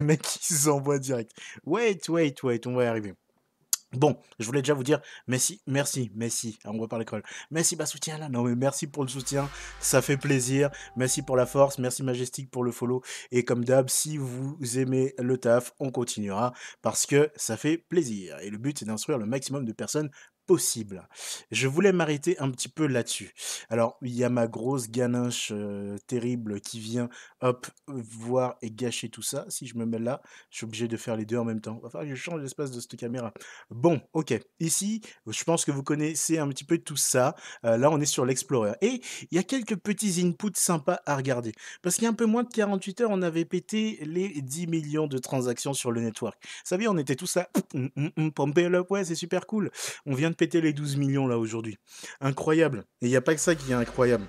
mec qui s'envoie direct. Wait, wait, wait, on va y arriver. Bon, je voulais déjà vous dire merci, merci, merci. Hein, on va parler crawl. Merci, bah soutien là. Non mais merci pour le soutien, ça fait plaisir. Merci pour la force, merci Majestic pour le follow. Et comme d'hab, si vous aimez le taf, on continuera parce que ça fait plaisir. Et le but c'est d'instruire le maximum de personnes possible. Je voulais m'arrêter un petit peu là-dessus. Alors, il y a ma grosse ganache terrible qui vient, hop, voir et gâcher tout ça. Si je me mets là, je suis obligé de faire les deux en même temps. Il va falloir que je change l'espace de cette caméra. Bon, ok. Ici, je pense que vous connaissez un petit peu tout ça. là, on est sur l'Explorer. Et il y a quelques petits inputs sympas à regarder. Parce qu'il y a un peu moins de 48 heures, on avait pété les 10 millions de transactions sur le network. Vous savez, on était tous là, mm, mm, mm, pomper le ouais, c'est super cool. On vient de pété les 12 millions là aujourd'hui. Incroyable. Et il n'y a pas que ça qui est incroyable.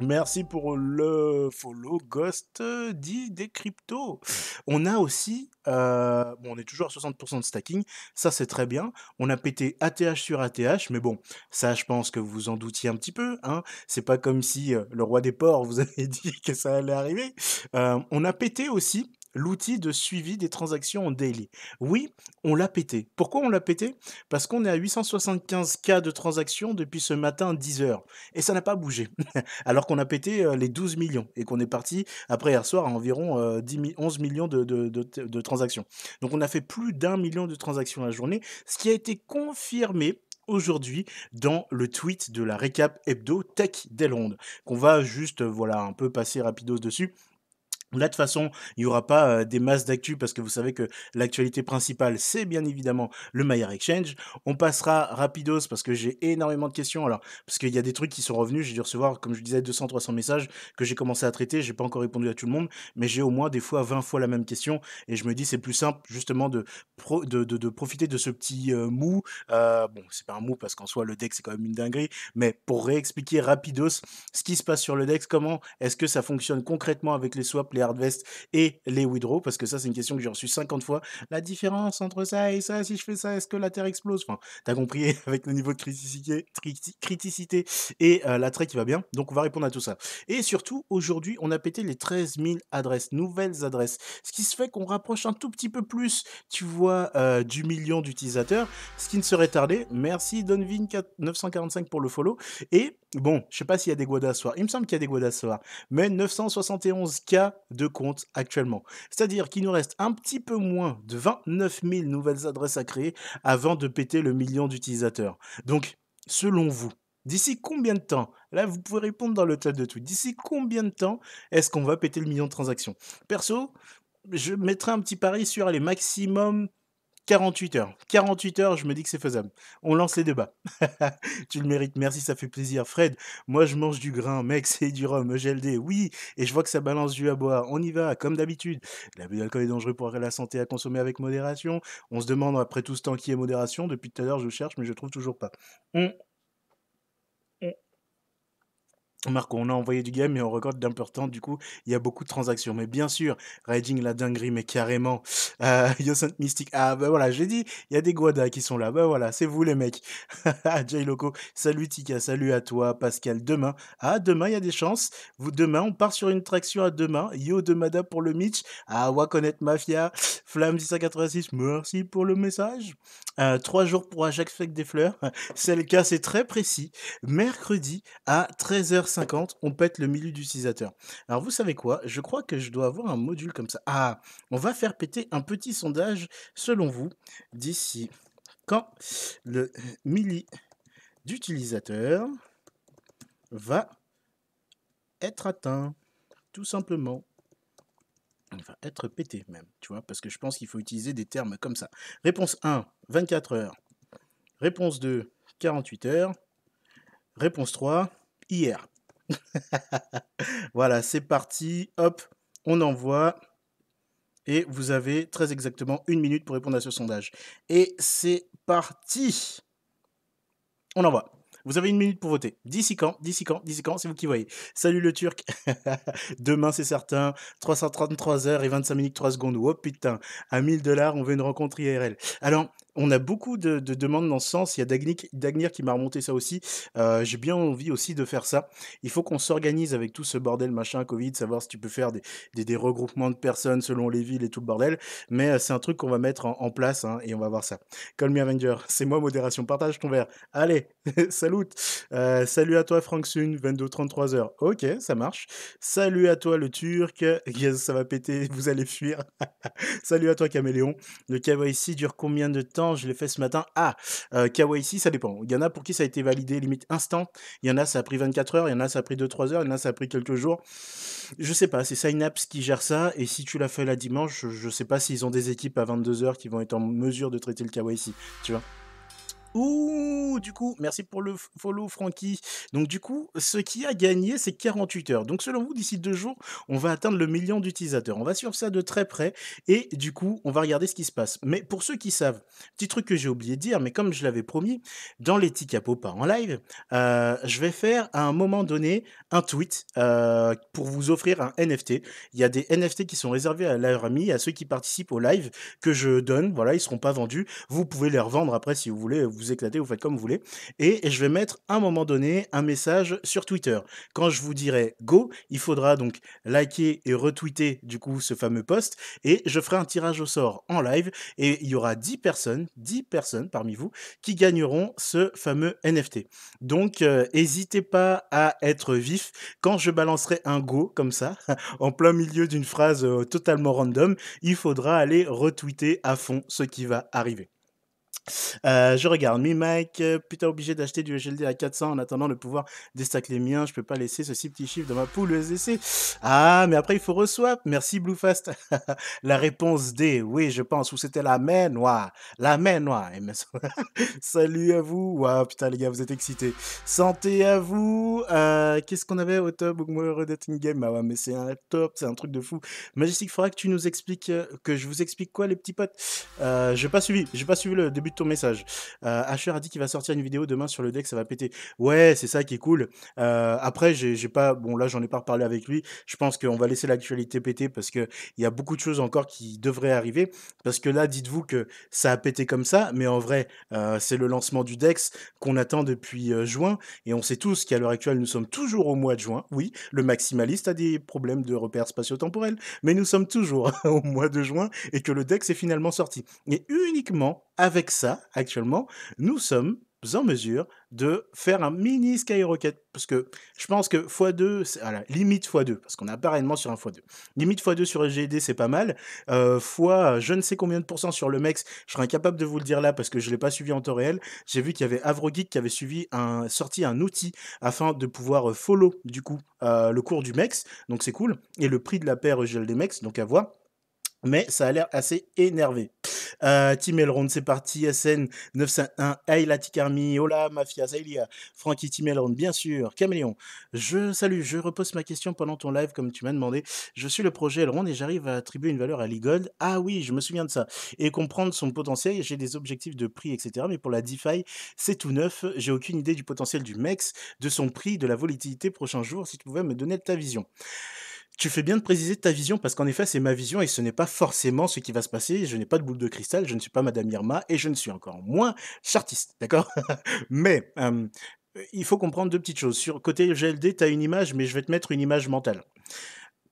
Merci pour le follow Ghost euh, dit des cryptos. On a aussi, euh, on est toujours à 60% de stacking, ça c'est très bien. On a pété ATH sur ATH, mais bon, ça je pense que vous en doutiez un petit peu. Hein. C'est pas comme si euh, le roi des ports vous avait dit que ça allait arriver. on a pété aussi l'outil de suivi des transactions en daily. Oui, on l'a pété. Pourquoi on l'a pété Parce qu'on est à 875 cas de transactions depuis ce matin 10h. Et ça n'a pas bougé. Alors qu'on a pété euh, les 12 millions et qu'on est parti après hier soir à environ 11 euh, millions de, transactions. Donc on a fait plus d'un million de transactions la journée, ce qui a été confirmé aujourd'hui dans le tweet de la récap hebdo tech Delonde qu'on va juste euh, voilà un peu passer rapidos dessus Là, de toute façon, il n'y aura pas des masses d'actu parce que vous savez que l'actualité principale, c'est bien évidemment le Maillard Exchange. On passera rapidos parce que j'ai énormément de questions. Alors, parce qu'il y a des trucs qui sont revenus, j'ai dû recevoir, comme je disais, 200, 300 messages que j'ai commencé à traiter. J'ai pas encore répondu à tout le monde, mais j'ai au moins des fois 20 fois la même question. Et je me dis, c'est plus simple, justement, de, de, profiter de ce petit mou. Euh, bon, c'est pas un mou parce qu'en soi, le deck, c'est quand même une dinguerie. Mais pour réexpliquer rapidos ce qui se passe sur le deck, comment est-ce que ça fonctionne concrètement avec les swaps, hard vest et les withdraws Parce que ça, c'est une question que j'ai reçue 50 fois. La différence entre ça et ça, si je fais ça, est-ce que la Terre explose Enfin, t'as compris avec le niveau de criticité, criticité et la euh, l'attrait qui va bien. Donc, on va répondre à tout ça. Et surtout, aujourd'hui, on a pété les 13 000 adresses, nouvelles adresses. Ce qui se fait qu'on rapproche un tout petit peu plus, tu vois, euh, du million d'utilisateurs. Ce qui ne serait tardé. Merci DonVin945 pour le follow. Et Bon, je sais pas s'il y a des Guadassoirs. Il me semble qu'il y a des Guadassoirs. Mais 971 cas de comptes actuellement. C'est-à-dire qu'il nous reste un petit peu moins de 29 000 nouvelles adresses à créer avant de péter le million d'utilisateurs. Donc, selon vous, d'ici combien de temps Là, vous pouvez répondre dans le chat de tweet. D'ici combien de temps est-ce qu'on va péter le million de transactions Perso, je mettrai un petit pari sur les maximum 48 heures. 48 heures, je me dis que c'est faisable. On lance les débats. tu le mérites, merci, ça fait plaisir. Fred, moi je mange du grain, mec, c'est du rhum, EGLD, oui, et je vois que ça balance du à boire. On y va, comme d'habitude. L'abus d'alcool est dangereux pour la santé à consommer avec modération. On se demande après tout ce temps qui est modération. Depuis tout à l'heure, je cherche, mais je trouve toujours pas. Hum on a envoyé du game et on recorde d'important. Du coup, il y a beaucoup de transactions. Mais bien sûr, Riding la dinguerie, mais carrément. Euh, Saint Mystic. Ah, bah voilà, j'ai dit, il y a des Guada qui sont là. Ben voilà, c'est vous les mecs. Ah, Jay Loco, salut Tika, salut à toi, Pascal. Demain, ah, demain, il y a des chances. Vous, demain, on part sur une traction à demain. Yo de pour le Mitch. Ah, Wakonet Mafia. Flamme 1086. merci pour le message. Euh, trois jours pour Ajax Fleck des Fleurs. C'est le cas, c'est très précis. Mercredi à 13h50 on pète le milieu d'utilisateur Alors vous savez quoi Je crois que je dois avoir un module comme ça. Ah, on va faire péter un petit sondage selon vous d'ici quand le milieu d'utilisateurs va être atteint, tout simplement. On va être pété même, tu vois, parce que je pense qu'il faut utiliser des termes comme ça. Réponse 1, 24 heures. Réponse 2, 48 heures. Réponse 3, hier. voilà, c'est parti. Hop, on envoie. Et vous avez très exactement une minute pour répondre à ce sondage. Et c'est parti. On envoie. Vous avez une minute pour voter. D'ici quand D'ici quand D'ici quand C'est vous qui voyez. Salut le Turc. Demain, c'est certain. 333 heures et 25 minutes 3 secondes. Oh putain. À 1000 dollars, on veut une rencontre IRL. Alors, on a beaucoup de, demandes dans ce sens. Il y a Dagnir, qui m'a remonté ça aussi. Euh, j'ai bien envie aussi de faire ça. Il faut qu'on s'organise avec tout ce bordel machin Covid, savoir si tu peux faire des, regroupements de personnes selon les villes et tout le bordel. Mais euh, c'est un truc qu'on va mettre en, place hein, et on va voir ça. Call me Avenger, c'est moi, modération. Partage ton verre. Allez, salut. Euh, salut à toi, Frank Sun, 22-33 heures. Ok, ça marche. Salut à toi, le Turc. ça va péter, vous allez fuir. salut à toi, Caméléon. Le ici dure combien de temps je l'ai fait ce matin. Ah, euh, KYC, ça dépend. Il y en a pour qui ça a été validé limite instant. Il y en a, ça a pris 24 heures. Il y en a, ça a pris 2-3 heures. Il y en a, ça a pris quelques jours. Je sais pas. C'est Synapse qui gère ça. Et si tu l'as fait la dimanche, je sais pas s'ils ont des équipes à 22 heures qui vont être en mesure de traiter le KYC. Tu vois Ouh, du coup, merci pour le follow, Francky. Donc, du coup, ce qui a gagné, c'est 48 heures. Donc, selon vous, d'ici deux jours, on va atteindre le million d'utilisateurs. On va suivre ça de très près et du coup, on va regarder ce qui se passe. Mais pour ceux qui savent, petit truc que j'ai oublié de dire, mais comme je l'avais promis, dans les tiktok à en live, euh, je vais faire à un moment donné un tweet euh, pour vous offrir un NFT. Il y a des NFT qui sont réservés à l'armée, à ceux qui participent au live, que je donne. Voilà, ils ne seront pas vendus. Vous pouvez les revendre après si vous voulez vous éclatez, vous faites comme vous voulez. Et je vais mettre à un moment donné un message sur Twitter. Quand je vous dirai go, il faudra donc liker et retweeter du coup ce fameux post. Et je ferai un tirage au sort en live. Et il y aura 10 personnes, 10 personnes parmi vous, qui gagneront ce fameux NFT. Donc euh, n'hésitez pas à être vif. Quand je balancerai un go comme ça, en plein milieu d'une phrase euh, totalement random, il faudra aller retweeter à fond ce qui va arriver. Euh, je regarde, mi Mike, putain obligé d'acheter du GLD à 400 en attendant de pouvoir d'estacler les miens. Je peux pas laisser ce si petit chiffre dans ma poule ESDC. Ah, mais après il faut reswap. Merci Bluefast. la réponse D, oui, je pense. Ou c'était la main noire. La main noire. Salut à vous. Waouh, putain les gars, vous êtes excités. Santé à vous. Euh, qu'est-ce qu'on avait au top Dating Game Ah ouais, mais c'est un top, c'est un truc de fou. Majestic, faudra que tu nous expliques, euh, que je vous explique quoi les petits potes. Euh, j'ai pas suivi, j'ai pas suivi le début ton message. Euh, Asher a dit qu'il va sortir une vidéo demain sur le deck, ça va péter. Ouais, c'est ça qui est cool. Euh, après, j'ai pas, bon là, j'en ai pas reparlé avec lui. Je pense qu'on va laisser l'actualité péter parce que il y a beaucoup de choses encore qui devraient arriver. Parce que là, dites-vous que ça a pété comme ça, mais en vrai, euh, c'est le lancement du Dex qu'on attend depuis euh, juin, et on sait tous qu'à l'heure actuelle, nous sommes toujours au mois de juin. Oui, le maximaliste a des problèmes de repères spatio-temporels, mais nous sommes toujours au mois de juin et que le Dex est finalement sorti. Et uniquement avec ça actuellement, nous sommes en mesure de faire un mini skyrocket. Parce que je pense que x2, voilà, limite x2, parce qu'on est apparemment sur un x2. Limite x2 sur GD, c'est pas mal. x euh, je ne sais combien de pourcents sur le MEX, je serais incapable de vous le dire là parce que je ne l'ai pas suivi en temps réel. J'ai vu qu'il y avait AvroGeek qui avait suivi un, sorti un outil afin de pouvoir euh, follow du coup euh, le cours du MEX. Donc c'est cool. Et le prix de la paire des MEX, donc à voir. Mais ça a l'air assez énervé. Euh, Team Elrond, c'est parti. SN 951. Hey, la Hola, Mafia. Zailia. Frankie Team Elrond, bien sûr. Caméléon. Je salue, je repose ma question pendant ton live, comme tu m'as demandé. Je suis le projet Elrond et j'arrive à attribuer une valeur à Ligold. Ah oui, je me souviens de ça. Et comprendre son potentiel. J'ai des objectifs de prix, etc. Mais pour la DeFi, c'est tout neuf. J'ai aucune idée du potentiel du MEX, de son prix, de la volatilité prochain jour. Si tu pouvais me donner ta vision. Tu fais bien de préciser ta vision parce qu'en effet, c'est ma vision et ce n'est pas forcément ce qui va se passer. Je n'ai pas de boule de cristal, je ne suis pas Madame Irma et je ne suis encore moins chartiste, d'accord Mais il faut comprendre deux petites choses. Sur côté GLD, tu as une image, mais je vais te mettre une image mentale.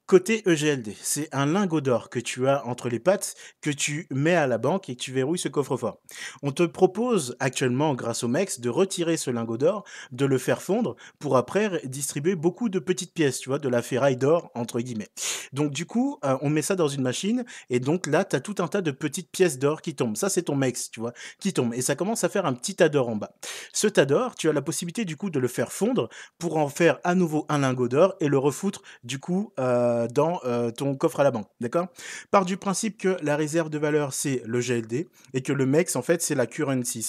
Côté EGLD, c'est un lingot d'or que tu as entre les pattes, que tu mets à la banque et que tu verrouilles ce coffre-fort. On te propose actuellement, grâce au MEX, de retirer ce lingot d'or, de le faire fondre pour après distribuer beaucoup de petites pièces, tu vois, de la ferraille d'or, entre guillemets. Donc, du coup, euh, on met ça dans une machine et donc là, tu as tout un tas de petites pièces d'or qui tombent. Ça, c'est ton MEX, tu vois, qui tombe. Et ça commence à faire un petit tas d'or en bas. Ce tas d'or, tu as la possibilité, du coup, de le faire fondre pour en faire à nouveau un lingot d'or et le refoutre, du coup, euh, euh, dans euh, ton coffre à la banque, d'accord Par du principe que la réserve de valeur, c'est le GLD, et que le MEX, en fait, c'est la currency.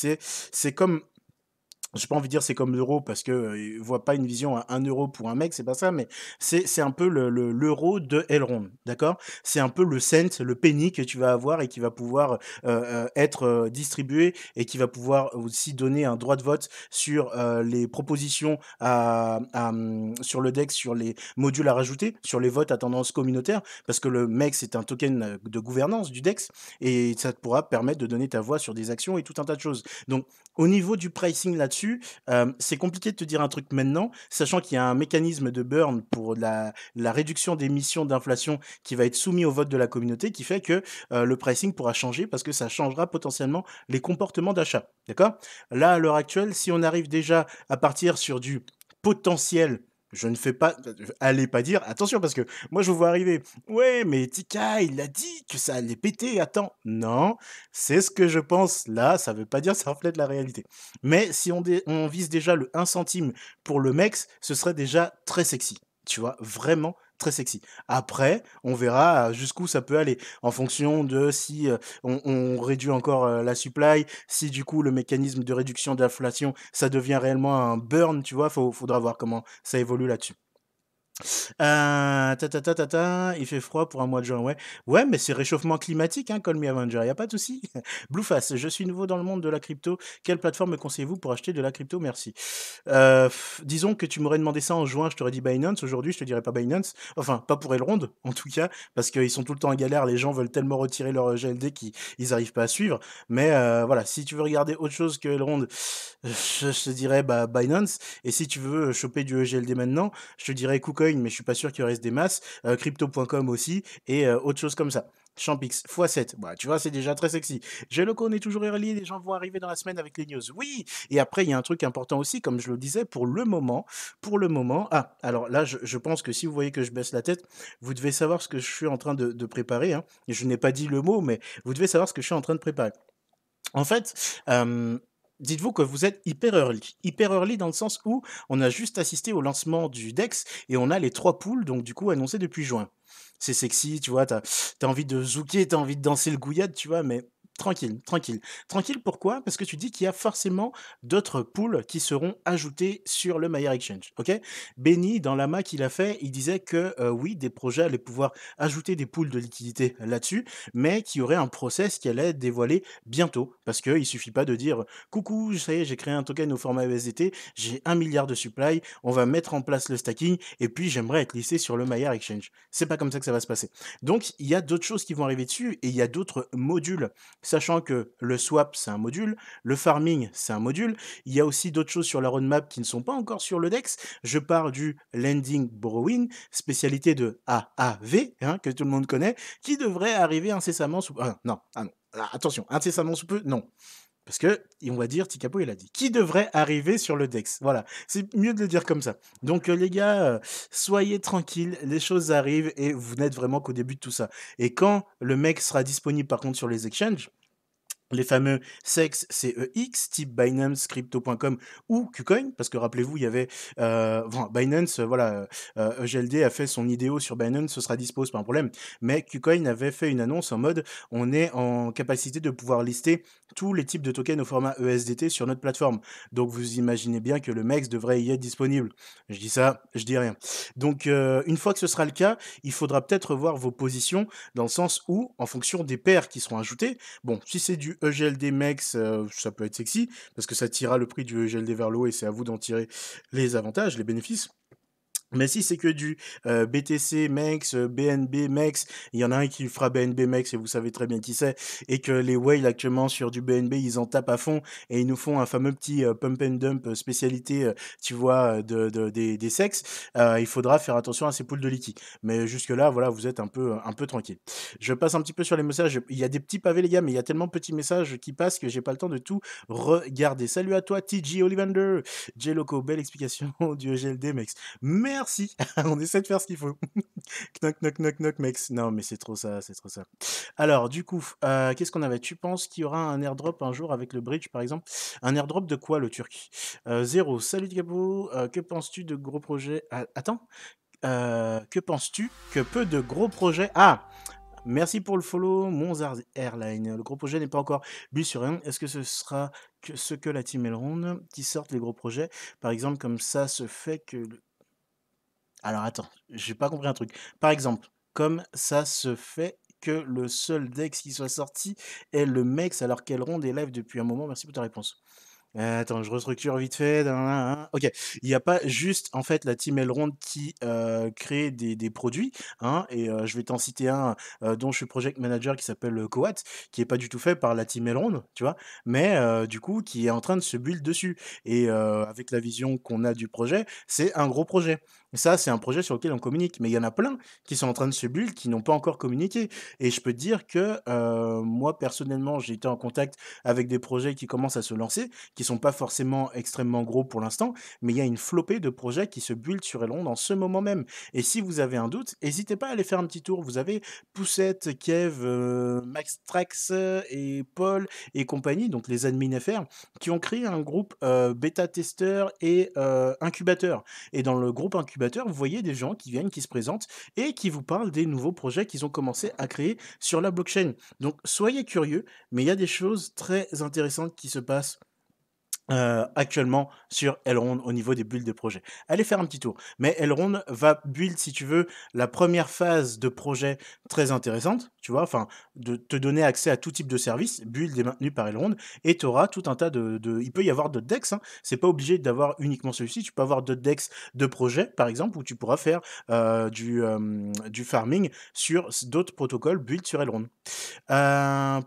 C'est comme j'ai pas envie de dire c'est comme l'euro parce que ne euh, voit pas une vision à 1 euro pour un mec, c'est pas ça, mais c'est un peu l'euro le, de Elrond, d'accord C'est un peu le cent, le penny que tu vas avoir et qui va pouvoir euh, euh, être distribué et qui va pouvoir aussi donner un droit de vote sur les propositions à, mm, sur le DEX, sur les modules à rajouter, sur les votes à tendance communautaire, parce que le mec c'est un token de gouvernance du dex et ça te pourra permettre de donner ta voix sur des actions et tout un tas de choses. Donc au niveau du pricing là-dessus, c'est compliqué de te dire un truc maintenant, sachant qu'il y a un mécanisme de burn pour la, réduction des missions d'inflation qui va être soumis au vote de la communauté, qui fait que le pricing pourra changer parce que ça changera potentiellement les comportements d'achat. D'accord Là, à l'heure actuelle, si on arrive déjà à partir sur du potentiel je ne fais pas. Allez pas dire. Attention, parce que moi, je vous vois arriver. Ouais, mais Tika, il a dit que ça allait péter. Attends. Non, c'est ce que je pense là. Ça veut pas dire ça reflète la réalité. Mais si on, vise déjà le 1 centime pour le MEX, ce serait déjà très sexy. Tu vois, vraiment très sexy. Après, on verra euh, jusqu'où ça peut aller en fonction de si euh, on, réduit encore euh, la supply, si du coup le mécanisme de réduction d'inflation, ça devient réellement un burn, tu vois, faudra voir comment ça évolue là-dessus. Euh, ta, ta, ta, ta, il fait froid pour un mois de juin, ouais. Ouais, mais c'est réchauffement climatique, hein, Call Me Avenger, y a pas de souci. Blueface, je suis nouveau dans le monde de la crypto. Quelle plateforme me conseillez-vous pour acheter de la crypto Merci. Euh, disons que tu m'aurais demandé ça en juin, je t'aurais dit Binance. Aujourd'hui, je te dirais pas Binance. Enfin, pas pour Elrond, en tout cas, parce qu'ils sont tout le temps en galère. Les gens veulent tellement retirer leur EGLD qu'ils n'arrivent pas à suivre. Mais euh, voilà, si tu veux regarder autre chose que Elrond, je, te dirais bah, Binance. Et si tu veux choper du EGLD maintenant, je te dirais Kucoin mais je suis pas sûr qu'il reste des masses. Euh, Crypto.com aussi et euh, autre chose comme ça. Champix x7. Bah, tu vois, c'est déjà très sexy. j'ai le est toujours relié les gens vont arriver dans la semaine avec les news. Oui Et après, il y a un truc important aussi, comme je le disais, pour le moment, pour le moment, ah, alors là, je, pense que si vous voyez que je baisse la tête, vous devez savoir ce que je suis en train de, préparer. Hein. Je n'ai pas dit le mot, mais vous devez savoir ce que je suis en train de préparer. En fait, euh, dites-vous que vous êtes hyper early. Hyper early dans le sens où on a juste assisté au lancement du DEX et on a les trois poules, donc du coup annoncées depuis juin. C'est sexy, tu vois, t'as as envie de zouker, t'as envie de danser le gouillade, tu vois, mais Tranquille, tranquille. Tranquille, pourquoi Parce que tu dis qu'il y a forcément d'autres pools qui seront ajoutés sur le Mayer Exchange. Ok Benny, dans l'AMA qu'il a fait, il disait que euh, oui, des projets allaient pouvoir ajouter des poules de liquidité là-dessus, mais qu'il y aurait un process qui allait dévoilé bientôt. Parce qu'il ne suffit pas de dire coucou, ça y est, j'ai créé un token au format USDT, e j'ai un milliard de supply, on va mettre en place le stacking, et puis j'aimerais être listé sur le Myer Exchange. C'est pas comme ça que ça va se passer. Donc, il y a d'autres choses qui vont arriver dessus, et il y a d'autres modules sachant que le swap, c'est un module, le farming, c'est un module. Il y a aussi d'autres choses sur la roadmap qui ne sont pas encore sur le DEX. Je pars du lending borrowing, spécialité de AAV, hein, que tout le monde connaît, qui devrait arriver incessamment sous... Ah, non, ah ah, attention, incessamment sous peu, non. Parce que, on va dire, Ticapo, il a dit, qui devrait arriver sur le Dex Voilà, c'est mieux de le dire comme ça. Donc, euh, les gars, euh, soyez tranquilles, les choses arrivent et vous n'êtes vraiment qu'au début de tout ça. Et quand le mec sera disponible, par contre, sur les exchanges, les fameux SEX, CEX, e type Binance, Crypto.com ou KuCoin, parce que rappelez-vous, il y avait euh, Binance, euh, voilà, EGLD euh, e a fait son idéo sur Binance, ce sera dispose, pas un problème, mais KuCoin avait fait une annonce en mode on est en capacité de pouvoir lister tous les types de tokens au format ESDT sur notre plateforme. Donc vous imaginez bien que le MEX devrait y être disponible. Je dis ça, je dis rien. Donc une fois que ce sera le cas, il faudra peut-être revoir vos positions dans le sens où, en fonction des paires qui seront ajoutées bon, si c'est du EGLD MEX, euh, ça peut être sexy, parce que ça tira le prix du EGLD vers le haut et c'est à vous d'en tirer les avantages, les bénéfices. Mais si c'est que du BTC Max, BNB Max il y en a un qui fera BNB Max et vous savez très bien qui c'est, et que les whales actuellement sur du BNB, ils en tapent à fond et ils nous font un fameux petit pump and dump spécialité, tu vois, de, des, des, sexes, il faudra faire attention à ces poules de liquide. Mais jusque-là, voilà, vous êtes un peu, un peu tranquille. Je passe un petit peu sur les messages. Il y a des petits pavés, les gars, mais il y a tellement de petits messages qui passent que j'ai pas le temps de tout regarder. Salut à toi, TG Olivander, j belle explication du EGLD Max merci. on essaie de faire ce qu'il faut. knock, knock, knock, knock, Max. Non, mais c'est trop ça, c'est trop ça. Alors, du coup, euh, qu'est-ce qu'on avait Tu penses qu'il y aura un airdrop un jour avec le bridge, par exemple Un airdrop de quoi, le turc euh, Zéro. Salut, Gabo. Euh, que penses-tu de gros projets ah, Attends. que penses-tu que peu de gros projets. Ah Merci pour le follow, mon Airline. Le gros projet n'est pas encore bu sur rien. Est-ce que ce sera ce que la team Elrond qui sortent les gros projets Par exemple, comme ça se fait que alors attends, j'ai pas compris un truc. Par exemple, comme ça se fait que le seul Dex qui soit sorti est le Mex alors qu'elle ronde est live depuis un moment Merci pour ta réponse. Ah, attends, je restructure vite fait. Hein. Ok, il n'y a pas juste en fait la team Elrond qui euh, crée des, des produits, hein, et euh, je vais t'en citer un euh, dont je suis project manager qui s'appelle Coat, qui est pas du tout fait par la team Elrond, tu vois, mais du coup qui est en train de se build dessus. Et avec la vision qu'on a du projet, c'est un gros projet. Ça, c'est un projet sur lequel on communique, mais il y en a plein qui sont en train de se build, qui n'ont pas encore communiqué. Et je peux te dire que moi personnellement, j'ai été en contact avec des projets qui commencent à se lancer qui sont pas forcément extrêmement gros pour l'instant, mais il y a une flopée de projets qui se build sur Elon en ce moment même. Et si vous avez un doute, n'hésitez pas à aller faire un petit tour. Vous avez Poussette, Kev, Maxtrax euh, Max Trax euh, et Paul et compagnie, donc les admins FR, qui ont créé un groupe euh, bêta-testeur et incubateur. Et dans le groupe incubateur, vous voyez des gens qui viennent, qui se présentent et qui vous parlent des nouveaux projets qu'ils ont commencé à créer sur la blockchain. Donc soyez curieux, mais il y a des choses très intéressantes qui se passent euh, actuellement sur Elrond au niveau des builds de projets. Allez faire un petit tour. Mais Elrond va build, si tu veux, la première phase de projet très intéressante, tu vois, enfin, de te donner accès à tout type de service. Build est maintenu par Elrond et tu auras tout un tas de, Il peut y avoir d'autres decks, hein. c'est pas obligé d'avoir uniquement celui-ci. Tu peux avoir d'autres decks de projet, par exemple, où tu pourras faire euh, du, euh, du farming sur d'autres protocoles build sur Elrond.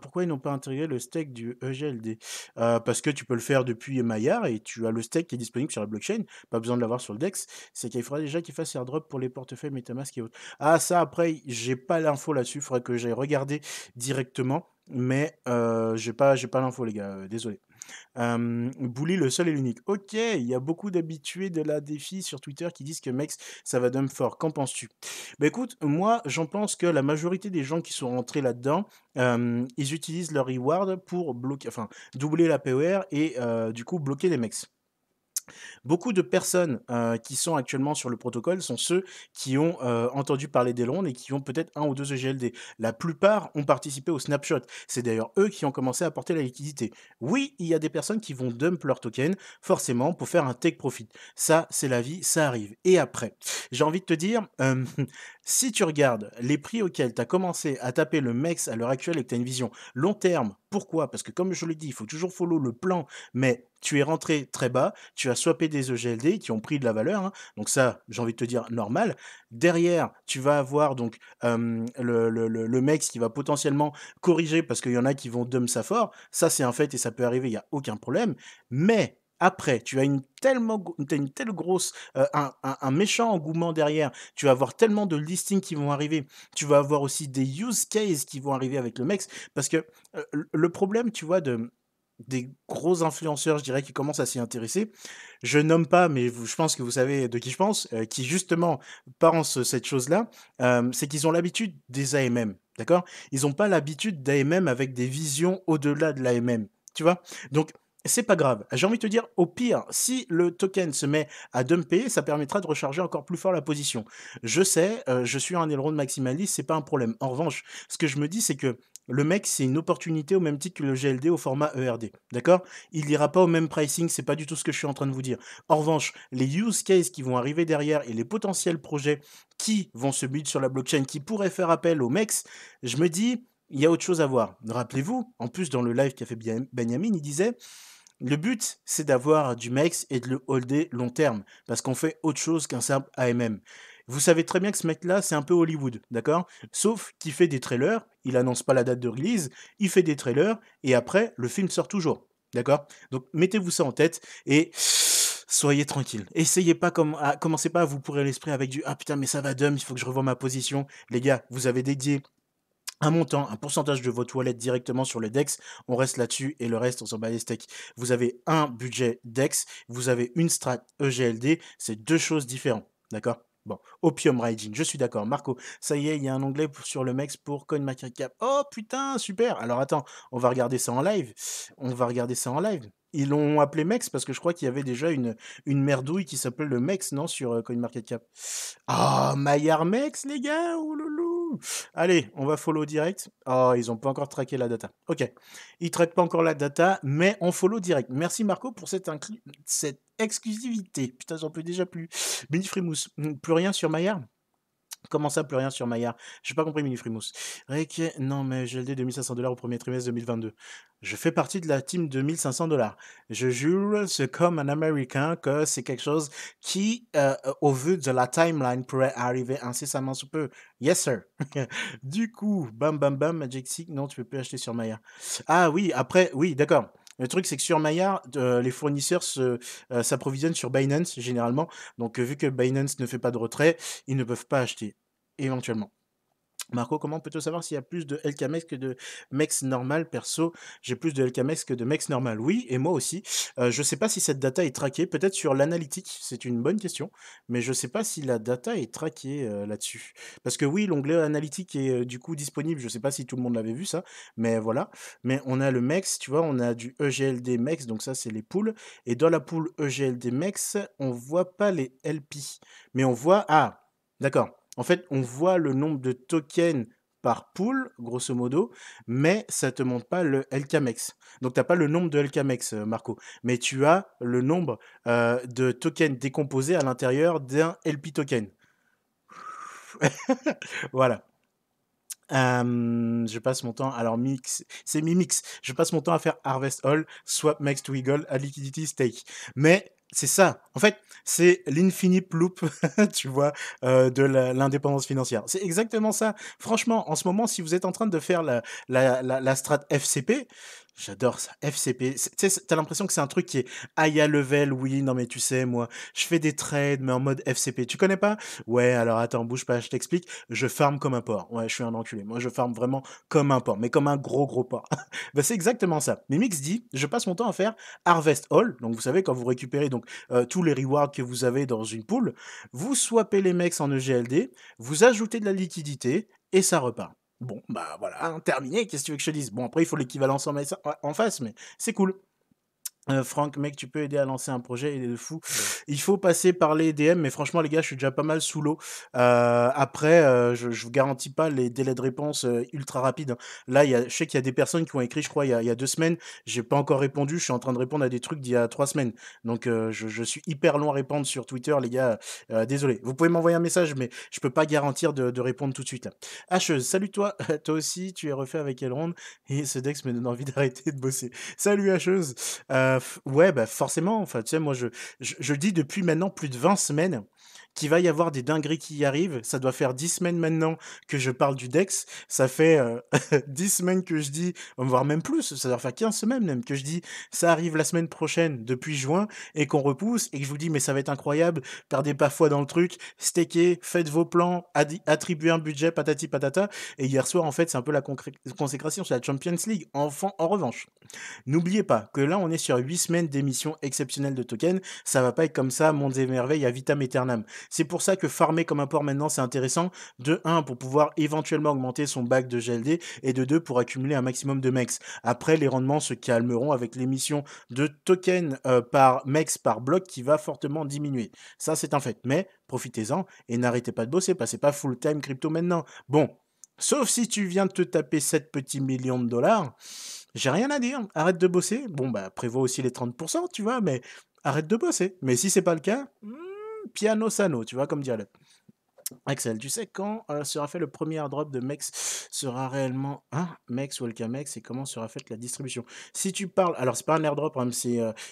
pourquoi ils n'ont pas intégré le stack du EGLD Parce que tu peux le faire depuis et Maillard et tu as le steak qui est disponible sur la blockchain, pas besoin de l'avoir sur le DEX, c'est qu'il faudra déjà qu'il fasse airdrop pour les portefeuilles MetaMask et autres. Ah ça après, j'ai pas l'info là-dessus, il faudrait que j'aille regarder directement, mais euh, j'ai pas, pas l'info les gars, euh, désolé bully le seul et l'unique. Ok, il y a beaucoup d'habitués de la défi sur Twitter qui disent que mecs ça va d'homme fort. Qu'en penses-tu Bah écoute, moi, j'en pense que la majorité des gens qui sont rentrés là-dedans, ils utilisent leur reward pour bloquer, enfin, doubler la PER et du coup bloquer les mecs Beaucoup de personnes euh, qui sont actuellement sur le protocole sont ceux qui ont euh, entendu parler d'Elon et qui ont peut-être un ou deux EGLD. La plupart ont participé au snapshot. C'est d'ailleurs eux qui ont commencé à apporter la liquidité. Oui, il y a des personnes qui vont dump leur token, forcément, pour faire un take profit. Ça, c'est la vie, ça arrive. Et après, j'ai envie de te dire, euh, Si tu regardes les prix auxquels tu as commencé à taper le MEX à l'heure actuelle et que tu as une vision long terme, pourquoi Parce que comme je l'ai dit, il faut toujours follow le plan, mais tu es rentré très bas, tu as swappé des EGLD qui ont pris de la valeur, hein. donc ça, j'ai envie de te dire normal. Derrière, tu vas avoir donc le, MEX qui va potentiellement corriger parce qu'il y en a qui vont dump ça fort, ça c'est un fait et ça peut arriver, il n'y a aucun problème, mais après, tu as une, tellement, une telle grosse, euh, un, méchant engouement derrière, tu vas avoir tellement de listings qui vont arriver, tu vas avoir aussi des use cases qui vont arriver avec le Mex, parce que euh, le problème, tu vois, de, des gros influenceurs, je dirais, qui commencent à s'y intéresser. Je nomme pas, mais je pense que vous savez de qui je pense, euh, qui justement pensent cette chose-là, c'est qu'ils ont l'habitude des AMM, d'accord Ils n'ont pas l'habitude d'AMM avec des visions au-delà de l'AMM, tu vois Donc, c'est pas grave. J'ai envie de te dire, au pire, si le token se met à dumpé, ça permettra de recharger encore plus fort la position. Je sais, euh, je suis un aileron de maximaliste, c'est pas un problème. En revanche, ce que je me dis, c'est que le mec, c'est une opportunité au même titre que le GLD au format ERD. D'accord Il n'ira pas au même pricing, c'est pas du tout ce que je suis en train de vous dire. En revanche, les use cases qui vont arriver derrière et les potentiels projets qui vont se build sur la blockchain, qui pourraient faire appel au MEX, je me dis, il y a autre chose à voir. Rappelez-vous, en plus, dans le live qu'a fait Benjamin, il disait le but, c'est d'avoir du MEX et de le holder long terme, parce qu'on fait autre chose qu'un simple AMM. Vous savez très bien que ce mec-là, c'est un peu Hollywood, d'accord Sauf qu'il fait des trailers, il annonce pas la date de release, il fait des trailers, et après, le film sort toujours, d'accord Donc mettez-vous ça en tête, et soyez tranquille. Essayez pas, comme, commencez pas à vous pourrir l'esprit avec du « Ah putain, mais ça va dumb, il faut que je revoie ma position ». Les gars, vous avez dédié un montant, un pourcentage de vos toilettes directement sur le DEX, on reste là-dessus et le reste, on s'en bat les steaks. Vous avez un budget DEX, vous avez une strat EGLD, c'est deux choses différentes, d'accord Bon, Opium Riding, je suis d'accord. Marco, ça y est, il y a un onglet sur le MEX pour CoinMarketCap. Oh putain, super Alors attends, on va regarder ça en live. On va regarder ça en live. Ils l'ont appelé MEX parce que je crois qu'il y avait déjà une, une merdouille qui s'appelait le MEX, non, sur euh, CoinMarketCap. Ah, oh, Maillard MEX, les gars, loulou. Allez, on va follow direct. Oh, ils n'ont pas encore traqué la data. Ok, ils ne traquent pas encore la data, mais on follow direct. Merci Marco pour cette, cette exclusivité. Putain, j'en peux déjà plus. Benny Frimousse, plus rien sur Maillard Comment ça, plus rien sur Je J'ai pas compris, Frimousse. Rick, non, mais de 2500 dollars au premier trimestre 2022. Je fais partie de la team 2500 dollars. Je jure, c'est comme un Américain, que c'est quelque chose qui, euh, au vu de la timeline, pourrait arriver incessamment sous peu. Yes, sir. du coup, bam, bam, bam, Magic non, tu peux plus acheter sur Maya. Ah oui, après, oui, d'accord. Le truc, c'est que sur Maillard, les fournisseurs euh, s'approvisionnent sur Binance généralement. Donc, euh, vu que Binance ne fait pas de retrait, ils ne peuvent pas acheter éventuellement. Marco, comment peut-on savoir s'il y a plus de LKMX que de MEX normal Perso, j'ai plus de LKMX que de MEX normal. Oui, et moi aussi. Euh, je ne sais pas si cette data est traquée. Peut-être sur l'analytique, c'est une bonne question. Mais je ne sais pas si la data est traquée euh, là-dessus. Parce que oui, l'onglet analytique est euh, du coup disponible. Je ne sais pas si tout le monde l'avait vu ça. Mais voilà. Mais on a le MEX, tu vois, on a du EGLD MEX. Donc ça, c'est les poules. Et dans la poule EGLD MEX, on ne voit pas les LP. Mais on voit... Ah, d'accord. En fait, on voit le nombre de tokens par pool, grosso modo, mais ça te montre pas le LKMX. E Donc, tu pas le nombre de LKMX, e euh, Marco, mais tu as le nombre euh, de tokens décomposés à l'intérieur d'un LP token. voilà. Euh, je passe mon temps, alors mix, c'est mi-mix. Je passe mon temps à faire Harvest All, Swap Max to Eagle, à Liquidity Stake. Mais c'est ça. En fait, c'est l'infini loop, tu vois, euh, de l'indépendance financière. C'est exactement ça. Franchement, en ce moment, si vous êtes en train de faire la, la, la, la strat FCP, J'adore ça. FCP. Tu sais, t'as l'impression que c'est un truc qui est high level. Oui, non, mais tu sais, moi, je fais des trades, mais en mode FCP. Tu connais pas Ouais, alors attends, bouge pas, je t'explique. Je farm comme un porc. Ouais, je suis un enculé. Moi, je farm vraiment comme un porc, mais comme un gros, gros porc. ben, c'est exactement ça. Mix dit je passe mon temps à faire Harvest Hall. Donc, vous savez, quand vous récupérez donc euh, tous les rewards que vous avez dans une poule, vous swappez les mecs en EGLD, vous ajoutez de la liquidité et ça repart. Bon, bah voilà, hein, terminé, qu'est-ce que tu veux que je dise Bon, après, il faut l'équivalence en, en face, mais c'est cool. Franck, mec, tu peux aider à lancer un projet, il est de fou. Il faut passer par les DM, mais franchement, les gars, je suis déjà pas mal sous l'eau. après, je, je vous garantis pas les délais de réponse ultra rapides. Hein. Là, y a, je sais qu'il y a des personnes qui ont écrit, je crois, il y a, y a, deux semaines. J'ai pas encore répondu. Je suis en train de répondre à des trucs d'il y a trois semaines. Donc, je, je, suis hyper long à répondre sur Twitter, les gars. désolé. Vous pouvez m'envoyer un message, mais je peux pas garantir de, de répondre tout de suite. Hein. Hacheuse, salut toi. toi aussi, tu es refait avec Elrond. Et ce Dex me donne envie d'arrêter de bosser. Salut, Hacheuse ouais, bah forcément. Enfin, tu sais, moi, je, je, je, le dis depuis maintenant plus de 20 semaines qu'il va y avoir des dingueries qui y arrivent. Ça doit faire 10 semaines maintenant que je parle du Dex. Ça fait 10 euh, semaines que je dis, voire même plus, ça doit faire 15 semaines même, que je dis ça arrive la semaine prochaine depuis juin et qu'on repousse et que je vous dis mais ça va être incroyable, perdez pas foi dans le truc, stakez, faites vos plans, attribuez un budget, patati patata. Et hier soir, en fait, c'est un peu la consécration sur la Champions League. Enfin, en revanche, n'oubliez pas que là, on est sur 8 semaines d'émission exceptionnelles de token. Ça va pas être comme ça, monde et merveilles à vitam eternam. C'est pour ça que farmer comme un port maintenant, c'est intéressant. De 1, pour pouvoir éventuellement augmenter son bac de GLD, et de 2, pour accumuler un maximum de mex. Après, les rendements se calmeront avec l'émission de tokens euh, par mex par bloc qui va fortement diminuer. Ça, c'est un fait. Mais profitez-en et n'arrêtez pas de bosser. Passez pas full-time crypto maintenant. Bon, Sauf si tu viens de te taper 7 petits millions de dollars, j'ai rien à dire. Arrête de bosser. Bon, bah, prévois aussi les 30%, tu vois, mais arrête de bosser. Mais si c'est pas le cas, hmm, piano sano, tu vois, comme dialecte. Axel, tu sais quand euh, sera fait le premier drop de Mex sera réellement un hein, Mex ou Mex et comment sera faite la distribution Si tu parles, alors c'est pas un hein, airdrop,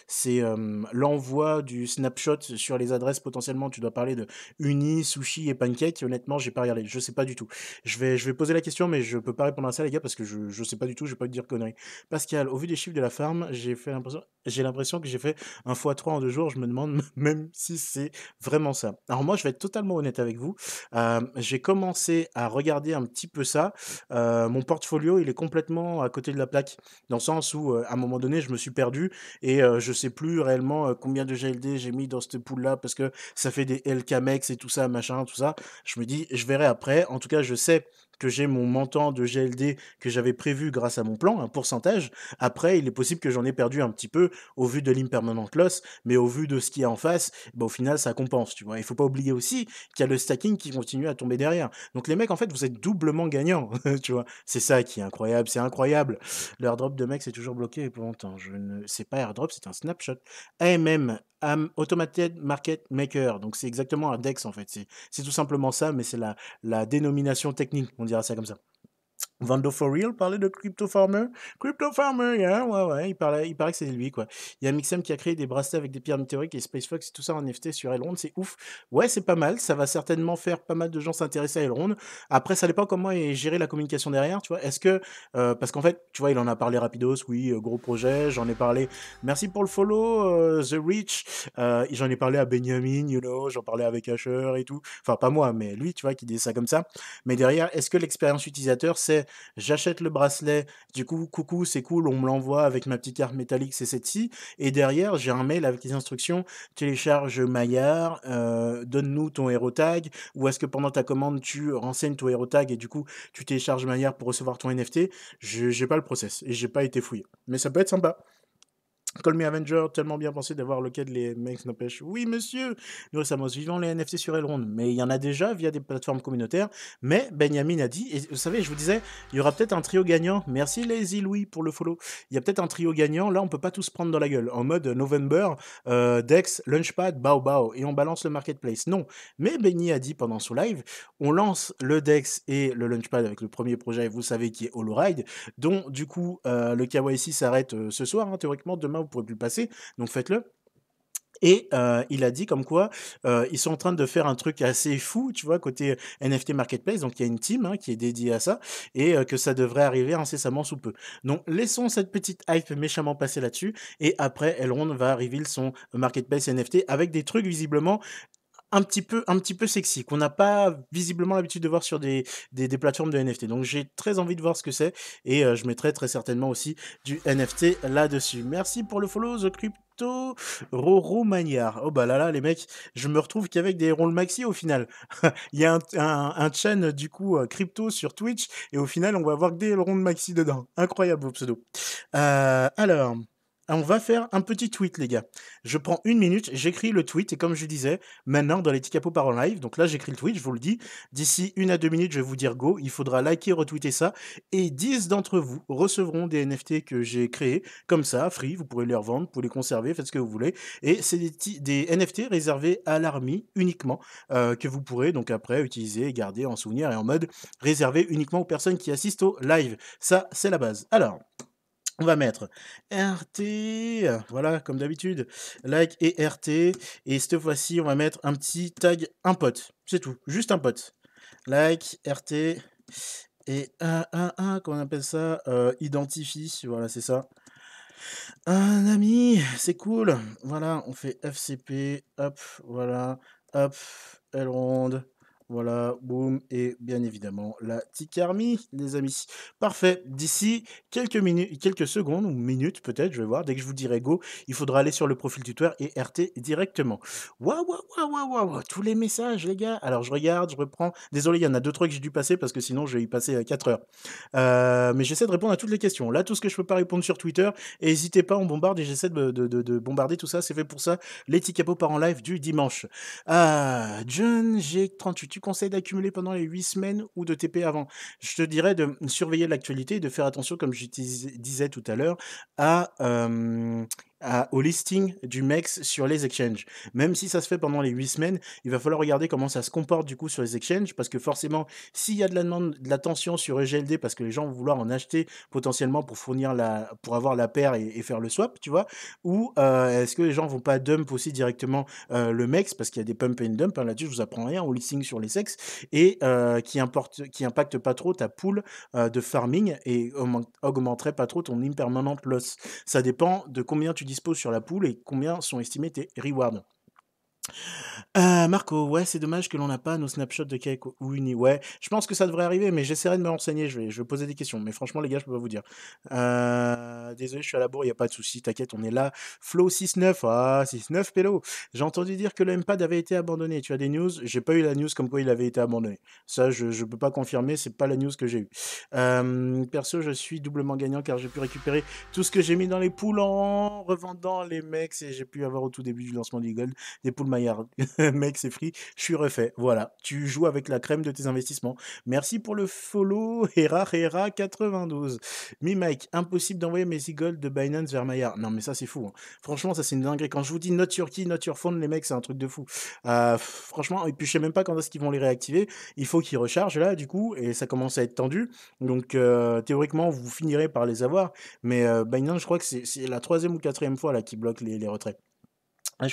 c'est euh, l'envoi du snapshot sur les adresses potentiellement. Tu dois parler de Uni, Sushi et Pancake. Honnêtement, j'ai pas regardé, je sais pas du tout. Je vais je vais poser la question, mais je peux pas répondre à ça les gars parce que je je sais pas du tout, je vais pas te dire conneries. Pascal, au vu des chiffres de la farm, j'ai l'impression j'ai l'impression que j'ai fait un x3 en deux jours. Je me demande même si c'est vraiment ça. Alors moi, je vais être totalement honnête avec vous j'ai commencé à regarder un petit peu ça. mon portfolio, il est complètement à côté de la plaque, dans le sens où, à un moment donné, je me suis perdu et je sais plus réellement combien de GLD j'ai mis dans cette pool là parce que ça fait des LKMEX et tout ça, machin, tout ça. Je me dis, je verrai après. En tout cas, je sais que j'ai mon montant de GLD que j'avais prévu grâce à mon plan, un pourcentage. Après, il est possible que j'en ai perdu un petit peu au vu de l'impermanent loss, mais au vu de ce qu'il y a en face, bah, au final, ça compense. Tu vois. Il faut pas oublier aussi qu'il y a le stacking qui continue à tomber derrière. Donc les mecs, en fait, vous êtes doublement gagnants, tu vois. C'est ça qui est incroyable, c'est incroyable. Leur drop de mec, c'est toujours bloqué pour longtemps. Je ne... C'est pas airdrop, c'est un snapshot. AMM, Automated Market Maker. Donc c'est exactement un DEX, en fait. C'est tout simplement ça, mais c'est la, la dénomination technique, on dira ça comme ça. Vando for Real parlait de Crypto Farmer. Crypto Farmer, ouais, ouais, il, parlait, il paraît que c'est lui, quoi. Il y a Mixem qui a créé des bracelets avec des pierres météoriques et Space Fox et tout ça en NFT sur Elrond, c'est ouf. Ouais, c'est pas mal, ça va certainement faire pas mal de gens s'intéresser à Elrond. Après, ça dépend comment et gérer la communication derrière, tu vois. Est-ce que, euh, parce qu'en fait, tu vois, il en a parlé rapidos, oui, euh, gros projet, j'en ai parlé. Merci pour le follow, euh, The Rich. j'en ai parlé à Benjamin, you know, j'en parlais avec Asher et tout. Enfin, pas moi, mais lui, tu vois, qui dit ça comme ça. Mais derrière, est-ce que l'expérience utilisateur, c'est j'achète le bracelet, du coup, coucou, c'est cool, on me l'envoie avec ma petite carte métallique c'est cette-ci, et derrière, j'ai un mail avec les instructions, télécharge Maillard, euh, donne-nous ton hero tag, ou est-ce que pendant ta commande, tu renseignes ton hero tag, et du coup, tu télécharges Maillard pour recevoir ton NFT, Je j'ai pas le process, et j'ai pas été fouillé. Mais ça peut être sympa. Call Me Avenger, tellement bien pensé d'avoir le de les mecs n'empêche. Oui, monsieur, nous récemment suivant les NFT sur Elrond, mais il y en a déjà via des plateformes communautaires. Mais Benjamin a dit, et vous savez, je vous disais, il y aura peut-être un trio gagnant. Merci les Louis pour le follow. Il y a peut-être un trio gagnant. Là, on peut pas tous prendre dans la gueule. En mode November, euh, Dex, Lunchpad, Bao Bao, et on balance le marketplace. Non. Mais Benny a dit pendant son live, on lance le Dex et le Lunchpad avec le premier projet, vous savez, qui est Holoride, dont du coup euh, le KYC s'arrête euh, ce soir, hein, théoriquement demain vous ne plus passer, donc faites-le. Et euh, il a dit comme quoi euh, ils sont en train de faire un truc assez fou, tu vois, côté euh, NFT Marketplace. Donc il y a une team hein, qui est dédiée à ça et que ça devrait arriver incessamment sous peu. Donc laissons cette petite hype méchamment passer là-dessus et après Elrond va reveal son Marketplace NFT avec des trucs visiblement un petit peu, un petit peu sexy, qu'on n'a pas visiblement l'habitude de voir sur des, des, plateformes de NFT. Donc j'ai très envie de voir ce que c'est et euh, je mettrai très certainement aussi du NFT là-dessus. Merci pour le follow, The Crypto Roro Oh bah là là, les mecs, je me retrouve qu'avec des rôles maxi au final. Il y a un, un, du coup euh, crypto sur Twitch et au final on va avoir des de maxi dedans. Incroyable vos pseudo. Euh, alors. Ah, on va faire un petit tweet, les gars. Je prends une minute, j'écris le tweet, et comme je disais, maintenant dans les Ticapo par en live, donc là j'écris le tweet, je vous le dis, d'ici une à deux minutes, je vais vous dire go, il faudra liker, retweeter ça, et 10 d'entre vous recevront des NFT que j'ai créés, comme ça, free, vous pourrez les revendre, vous pouvez les conserver, faites ce que vous voulez, et c'est des, NFT réservés à l'armée uniquement, euh, que vous pourrez donc après utiliser, et garder en souvenir et en mode réservé uniquement aux personnes qui assistent au live. Ça, c'est la base. Alors... On va mettre RT, voilà, comme d'habitude, like et RT. Et cette fois-ci, on va mettre un petit tag, un pote. C'est tout, juste un pote. Like, RT, et un, un, un, comment on appelle ça euh, Identifie, voilà, c'est ça. Un ami, c'est cool. Voilà, on fait FCP, hop, voilà, hop, elle ronde. Voilà, boum, et bien évidemment la Tikarmi, les amis. Parfait, d'ici quelques minutes, quelques secondes ou minutes peut-être, je vais voir, dès que je vous dirai go, il faudra aller sur le profil tuteur et RT directement. Waouh, waouh, waouh, waouh, waouh, tous les messages, les gars. Alors je regarde, je reprends. Désolé, il y en a deux, trois que j'ai dû passer parce que sinon je vais y passer 4 euh, heures. Euh, mais j'essaie de répondre à toutes les questions. Là, tout ce que je peux pas répondre sur Twitter, n'hésitez pas, on bombarde et j'essaie de, bombarder tout ça. C'est fait pour ça. Les ticapos partent en live du dimanche. Ah, John j'ai 38 conseil d'accumuler pendant les 8 semaines ou de TP avant Je te dirais de surveiller l'actualité et de faire attention, comme je disais tout à l'heure, à au listing du MEX sur les exchanges. Même si ça se fait pendant les 8 semaines, il va falloir regarder comment ça se comporte du coup sur les exchanges, parce que forcément, s'il y a de la, demande, de la tension sur EGLD, parce que les gens vont vouloir en acheter potentiellement pour fournir la, pour avoir la paire et, faire le swap, tu vois, ou euh, est-ce que les gens vont pas dump aussi directement euh, le MEX, parce qu'il y a des pump and dump, hein, là-dessus je vous apprends rien, au listing sur les sexes, et euh, qui, importe, qui impacte pas trop ta pool de farming et augmenterait pas trop ton impermanent loss. Ça dépend de combien tu dispose sur la poule et combien sont estimés tes rewards. Euh, Marco, ouais, c'est dommage que l'on n'a pas nos snapshots de Cake ou Uni. Ouais, je pense que ça devrait arriver, mais j'essaierai de me renseigner. Je vais, je vais poser des questions. Mais franchement, les gars, je peux pas vous dire. Euh, désolé, je suis à la bourre, il n'y a pas de souci, t'inquiète, on est là. Flow 69 ah, 6-9, Pélo. J'ai entendu dire que le MPAD avait été abandonné. Tu as des news J'ai pas eu la news comme quoi il avait été abandonné. Ça, je ne peux pas confirmer, c'est pas la news que j'ai eue. perso, je suis doublement gagnant car j'ai pu récupérer tout ce que j'ai mis dans les poules en revendant les mecs et j'ai pu avoir au tout début du lancement du Gold des poules Maillard. mec, c'est free, je suis refait. Voilà, tu joues avec la crème de tes investissements. Merci pour le follow, Hera Hera 92. Mi Mike, impossible d'envoyer mes Gold de Binance vers Maillard. Non, mais ça, c'est fou. Hein. Franchement, ça, c'est une dinguerie. Quand je vous dis not your key, not your phone, les mecs, c'est un truc de fou. Euh, franchement, et puis je sais même pas quand est-ce qu'ils vont les réactiver. Il faut qu'ils rechargent là, du coup, et ça commence à être tendu. Donc, euh, théoriquement, vous finirez par les avoir. Mais euh, Binance, je crois que c'est la troisième ou quatrième fois là qui bloque les, les retraits. La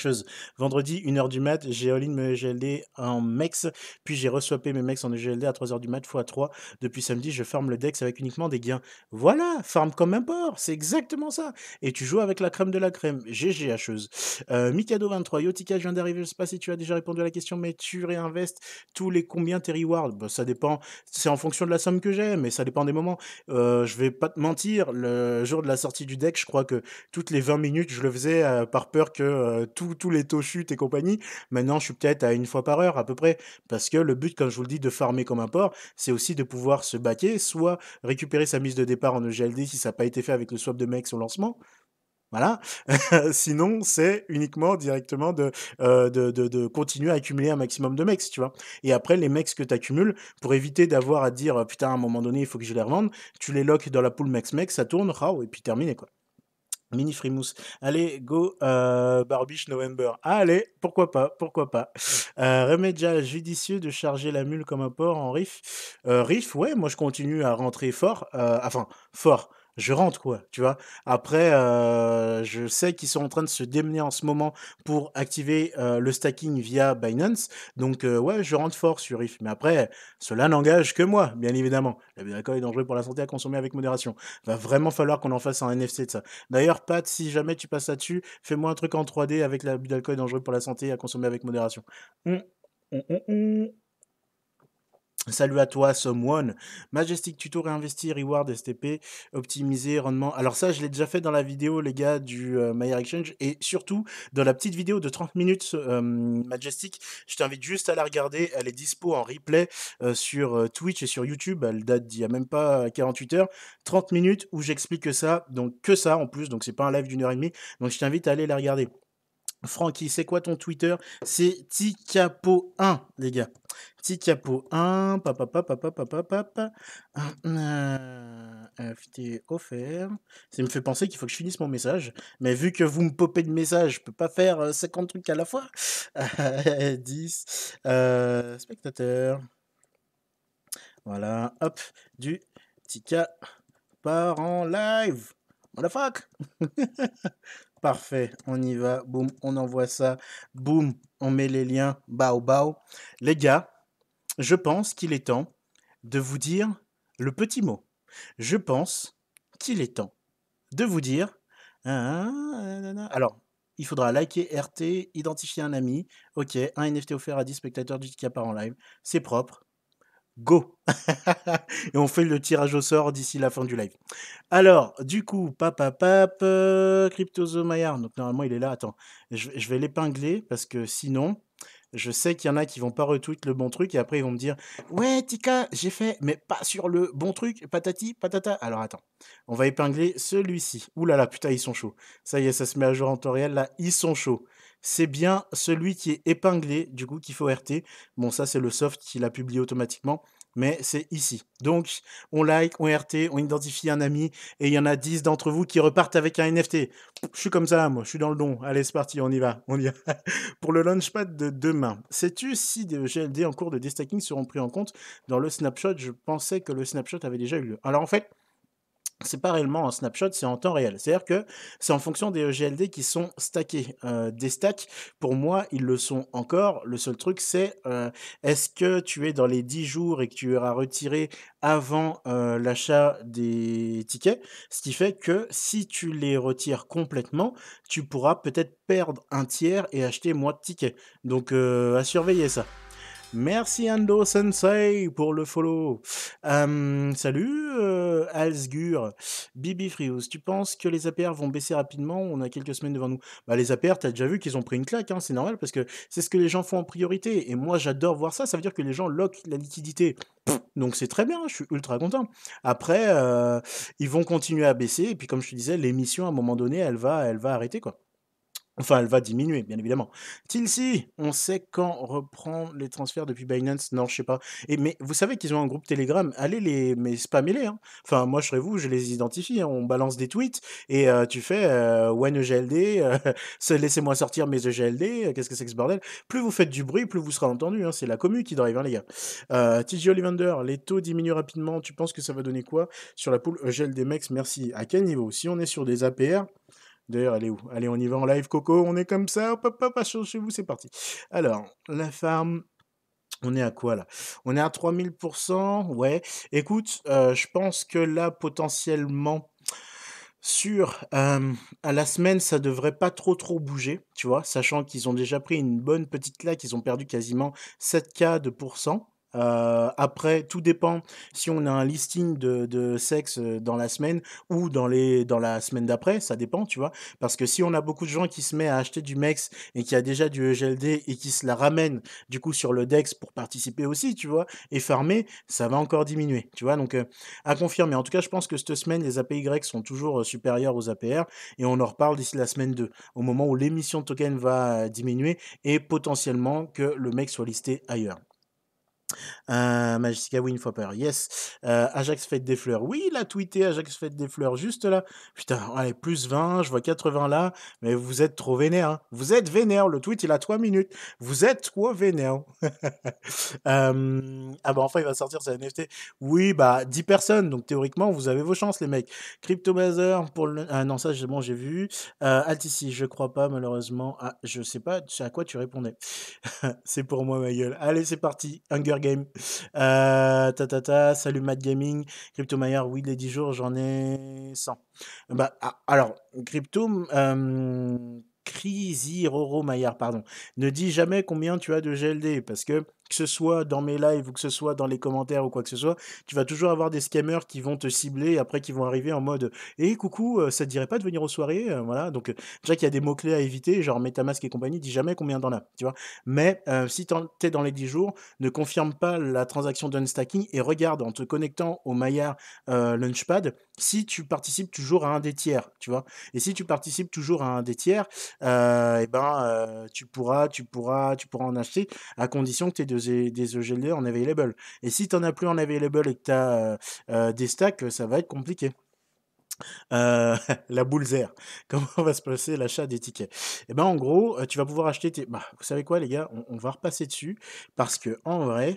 Vendredi, 1h du mat, j'ai all-in mes EGLD en mex, puis j'ai reswappé mes mecs en EGLD à 3h du mat x 3. Depuis samedi, je farm le dex avec uniquement des gains. Voilà, farm comme un porc, c'est exactement ça. Et tu joues avec la crème de la crème. GG, hacheuse. Mikado23, Yotika, je viens d'arriver, je sais pas si tu as déjà répondu à la question, mais tu réinvestes tous les combien tes rewards bah, Ça dépend, c'est en fonction de la somme que j'ai, mais ça dépend des moments. Euh, je vais pas te mentir, le jour de la sortie du deck, je crois que toutes les 20 minutes, je le faisais euh, par peur que euh, tous les taux chutes et compagnie. Maintenant, je suis peut-être à une fois par heure à peu près, parce que le but, comme je vous le dis, de farmer comme un porc, c'est aussi de pouvoir se baquer, soit récupérer sa mise de départ en EGLD si ça n'a pas été fait avec le swap de mecs au lancement, voilà. Sinon, c'est uniquement directement euh, de, de, continuer à accumuler un maximum de mecs, tu vois. Et après, les mecs que tu accumules, pour éviter d'avoir à dire «Ah, putain, à un moment donné, il faut que je les revende, tu les loques dans la poule mecs-mecs, ça tourne, rao, et puis terminé, quoi. Mini Frimousse. Allez, go euh, Barbiche November. allez, pourquoi pas, pourquoi pas. Euh, remédia judicieux de charger la mule comme un porc en riff. Euh, riff, ouais, moi je continue à rentrer fort. Euh, enfin, fort je rentre quoi, tu vois. Après, euh, je sais qu'ils sont en train de se démener en ce moment pour activer euh, le stacking via Binance. Donc euh, ouais, je rentre fort sur If. Mais après, cela n'engage que moi, bien évidemment. La d'alcool est dangereux pour la santé à consommer avec modération. Va vraiment falloir qu'on en fasse un NFC de ça. D'ailleurs, Pat, si jamais tu passes là-dessus, fais-moi un truc en 3D avec la d'alcool est dangereux pour la santé à consommer avec modération. Hum, hum, hum, Salut à toi, Someone. Majestic Tuto réinvestir, reward STP, optimiser, rendement. Alors ça, je l'ai déjà fait dans la vidéo, les gars, du euh, Exchange et surtout dans la petite vidéo de 30 minutes euh, Majestic. Je t'invite juste à la regarder. Elle est dispo en replay euh, sur euh, Twitch et sur YouTube. Elle date d'il n'y a même pas 48 heures. 30 minutes où j'explique que ça, donc que ça en plus. Donc c'est pas un live d'une heure et demie. Donc je t'invite à aller la regarder. Francky, c'est quoi ton Twitter C'est Ticapo1, les gars. Ticapo1, papa, papa, papa, papa, papa. offert. Ça me fait penser qu'il faut que je finisse mon message. Mais vu que vous me popez de messages, je peux pas faire 50 euh, trucs à la fois. 10 euh, spectateurs. Voilà, hop, du Tika part en live. What the fuck Parfait, on y va. Boum, on envoie ça. Boum, on met les liens. Bao, bao. Les gars, je pense qu'il est temps de vous dire le petit mot. Je pense qu'il est temps de vous dire. Hein, hein, Alors, il faudra liker RT, identifier un ami. Ok, un NFT offert à 10 spectateurs du K en live. C'est propre go Et on fait le tirage au sort d'ici la fin du live. Alors, du coup, papapap, euh, Cryptozo Maillard. Donc, normalement, il est là. Attends, je, vais l'épingler parce que sinon, je sais qu'il y en a qui vont pas retweet le bon truc et après ils vont me dire Ouais, Tika, j'ai fait, mais pas sur le bon truc, patati, patata. Alors attends, on va épingler celui-ci. Ouh là là, putain, ils sont chauds. Ça y est, ça se met à jour en temps réel là, ils sont chauds c'est bien celui qui est épinglé, du coup, qu'il faut RT. Bon, ça, c'est le soft qui l'a publié automatiquement, mais c'est ici. Donc, on like, on RT, on identifie un ami, et il y en a 10 d'entre vous qui repartent avec un NFT. Je suis comme ça, moi, je suis dans le don. Allez, c'est parti, on y va, on y va. Pour le launchpad de demain, sais-tu si des GLD en cours de destacking seront pris en compte dans le snapshot Je pensais que le snapshot avait déjà eu lieu. Alors, en fait, c'est pas réellement un snapshot, c'est en temps réel. C'est-à-dire que c'est en fonction des e GLD qui sont stackés. Euh, des stacks, pour moi, ils le sont encore. Le seul truc, c'est euh, est-ce que tu es dans les 10 jours et que tu auras retiré avant euh, l'achat des tickets Ce qui fait que si tu les retires complètement, tu pourras peut-être perdre un tiers et acheter moins de tickets. Donc, à surveiller ça. Merci Ando Sensei pour le follow. Euh, salut euh, Alsgur. Bibi Frius, tu penses que les APR vont baisser rapidement On a quelques semaines devant nous. Bah, les APR, t'as déjà vu qu'ils ont pris une claque, hein, c'est normal parce que c'est ce que les gens font en priorité. Et moi j'adore voir ça, ça veut dire que les gens loquent la liquidité. Donc c'est très bien, je suis ultra content. Après, euh, ils vont continuer à baisser et puis comme je te disais, l'émission à un moment donné, elle va, elle va arrêter quoi. Enfin, elle va diminuer, bien évidemment. Tilsi, on sait quand reprend les transferts depuis Binance Non, je sais pas. Et, mais vous savez qu'ils ont un groupe Telegram. Allez les, mais les hein. Enfin, moi, je serais vous, je les identifie. Hein. On balance des tweets et euh, tu fais euh, One EGLD, euh, laissez-moi sortir mes EGLD, qu'est-ce que c'est que ce bordel Plus vous faites du bruit, plus vous serez entendu. Hein. C'est la commu qui drive, les gars. TJ Olivander, les taux diminuent rapidement. Tu penses que ça va donner quoi sur la poule EGLD Mex Merci. À quel niveau Si on est sur des APR, D'ailleurs, elle est où Allez, on y va en live, Coco. On est comme ça. Hop, hop, hop, chez vous, c'est parti. Alors, la farm. On est à quoi là On est à 3000%, ouais. Écoute, euh, je pense que là, potentiellement, sur euh, à la semaine, ça devrait pas trop trop bouger, tu vois, sachant qu'ils ont déjà pris une bonne petite claque, ils ont perdu quasiment 7K de pourcent. Euh, après, tout dépend si on a un listing de, sexe euh, dans la semaine ou dans, les, dans la semaine d'après, ça dépend, tu vois. Parce que si on a beaucoup de gens qui se mettent à acheter du MEX et qui a déjà du EGLD et qui se la ramène du coup sur le DEX pour participer aussi, tu vois, et farmer, ça va encore diminuer, tu vois. Donc, euh, à confirmer. En tout cas, je pense que cette semaine, les APY sont toujours supérieurs aux APR et on en reparle d'ici la semaine 2, au moment où l'émission de token va diminuer et potentiellement que le MEX soit listé ailleurs. Majestica Majestica Winfopper, yes. Euh, Ajax Fête des Fleurs, oui, il a tweeté Ajax fait des Fleurs juste là. Putain, allez, plus 20, je vois 80 là, mais vous êtes trop vénère. Hein. Vous êtes vénère, le tweet il a 3 minutes. Vous êtes trop vénère. ah bah enfin, il va sortir sa NFT. Oui, bah 10 personnes, donc théoriquement, vous avez vos chances, les mecs. Crypto pour le. Ah non, ça, bon, j'ai vu. Euh, Altici, je crois pas, malheureusement. Ah, je sais pas à quoi tu répondais. c'est pour moi, ma gueule. Allez, c'est parti. Hunger Game. Euh, ta, salut Matt Gaming. Crypto Mayer, oui, les 10 jours, j'en ai 100. Bah, ah, alors, Crypto. Euh, Roro Maillard, pardon, ne dis jamais combien tu as de GLD parce que que ce soit dans mes lives ou que ce soit dans les commentaires ou quoi que ce soit, tu vas toujours avoir des scammers qui vont te cibler et après qui vont arriver en mode "Eh coucou, euh, ça te dirait pas de venir aux soirées euh, Voilà, donc euh, déjà qu'il y a des mots clés à éviter, genre masque et compagnie, dis jamais combien d'en a tu vois. Mais si si t'es dans les 10 jours, ne confirme pas la transaction d'unstacking et regarde en te connectant au Maillard lunchpad Launchpad si tu participes toujours à un des tiers, tu vois. Et si tu participes toujours à un des tiers, et eh ben tu pourras, tu pourras, tu pourras en acheter à condition que tu de des EGLD e e en available. Et si tu n'en as plus en available et que tu as euh, euh, des stacks, ça va être compliqué. Euh, la boule Comment va se passer l'achat des tickets Eh ben en gros, tu vas pouvoir acheter tes. Bah, vous savez quoi les gars, on, va repasser dessus parce que en vrai,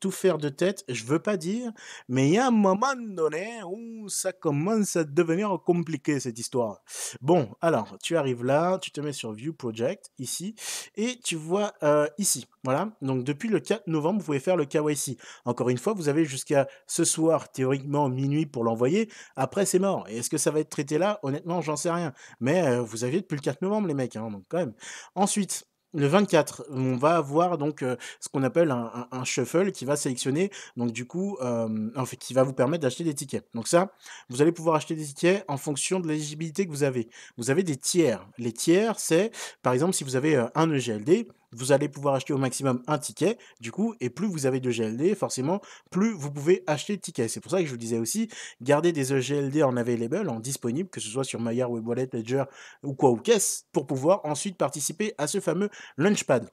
tout faire de tête, je veux pas dire, mais il y a un moment donné où ça commence à devenir compliqué cette histoire. Bon, alors tu arrives là, tu te mets sur View Project ici et tu vois euh, ici, voilà. Donc depuis le 4 novembre, vous pouvez faire le KYC. Encore une fois, vous avez jusqu'à ce soir théoriquement minuit pour l'envoyer. Après, c'est mort. Et est-ce que ça va être traité là Honnêtement, j'en sais rien. Mais euh, vous aviez depuis le 4 novembre les mecs, hein, donc quand même. Ensuite, le 24, on va avoir donc ce qu'on appelle un, shuffle qui va sélectionner, donc du coup, en fait, qui va vous permettre d'acheter des tickets. Donc ça, vous allez pouvoir acheter des tickets en fonction de l'éligibilité que vous avez. Vous avez des tiers. Les tiers, c'est, par exemple, si vous avez un EGLD, vous allez pouvoir acheter au maximum un ticket, du coup, et plus vous avez de GLD, forcément, plus vous pouvez acheter de tickets. C'est pour ça que je vous disais aussi, garder des EGLD en available, en disponible, que ce soit sur Myer Web Wallet, Ledger ou quoi ou caisse, pour pouvoir ensuite participer à ce fameux lunchpad.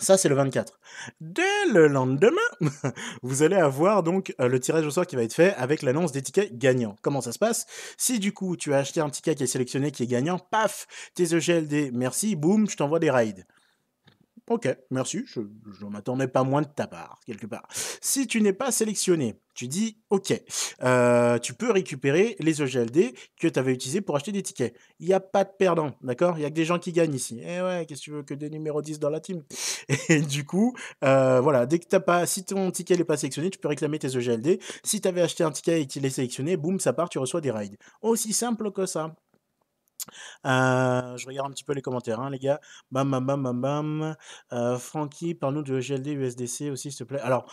Ça, c'est le 24. Dès le lendemain, vous allez avoir donc euh, le tirage au sort qui va être fait avec l'annonce des tickets gagnants. Comment ça se passe Si du coup, tu as acheté un ticket qui est sélectionné, qui est gagnant, paf, tes EGLD, merci, boum, je t'envoie des rides. Ok, merci, je, m'attendais pas moins de ta part, quelque part. Si tu n'es pas sélectionné, tu dis ok, euh, tu peux récupérer les EGLD que tu avais utilisés pour acheter des tickets. Il n'y a pas de perdant, d'accord Il n'y a que des gens qui gagnent ici. Eh ouais, qu'est-ce que tu veux que des numéros 10 dans la team Et du coup, euh, voilà, dès que pas, si ton ticket n'est pas sélectionné, tu peux réclamer tes EGLD. Si tu avais acheté un ticket et qu'il est sélectionné, boum, ça part, tu reçois des rides. Aussi simple que ça. Euh, je regarde un petit peu les commentaires, hein, les gars. Bam, bam, bam, bam, bam. Euh, Francky, parle-nous de GLD, USDC aussi, s'il te plaît. Alors,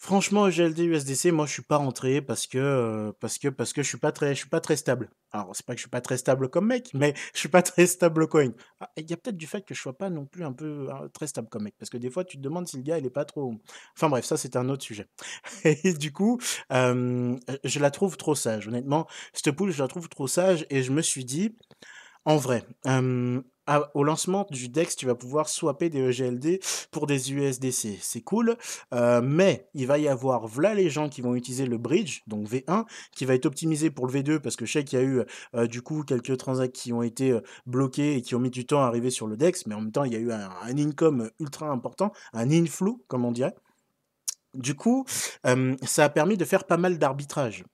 Franchement, GLD USDC, moi je suis pas rentré parce que euh, parce que parce que je suis pas très je suis pas très stable. Alors c'est pas que je suis pas très stable comme mec, mais je suis pas très stable coin. Ah, il y a peut-être du fait que je sois pas non plus un peu euh, très stable comme mec, parce que des fois tu te demandes si le gars il est pas trop. Enfin bref, ça c'est un autre sujet. Et du coup, je la trouve trop sage. Honnêtement, cette poule je la trouve trop sage et je me suis dit en vrai au lancement du DEX, tu vas pouvoir swapper des EGLD pour des USDC. C'est cool, euh, mais il va y avoir, voilà les gens qui vont utiliser le bridge, donc V1, qui va être optimisé pour le V2, parce que je sais qu'il y a eu euh, du coup quelques transactions qui ont été euh, bloquées et qui ont mis du temps à arriver sur le DEX, mais en même temps, il y a eu un, income ultra important, un inflow, comme on dirait. Du coup, ça a permis de faire pas mal d'arbitrage.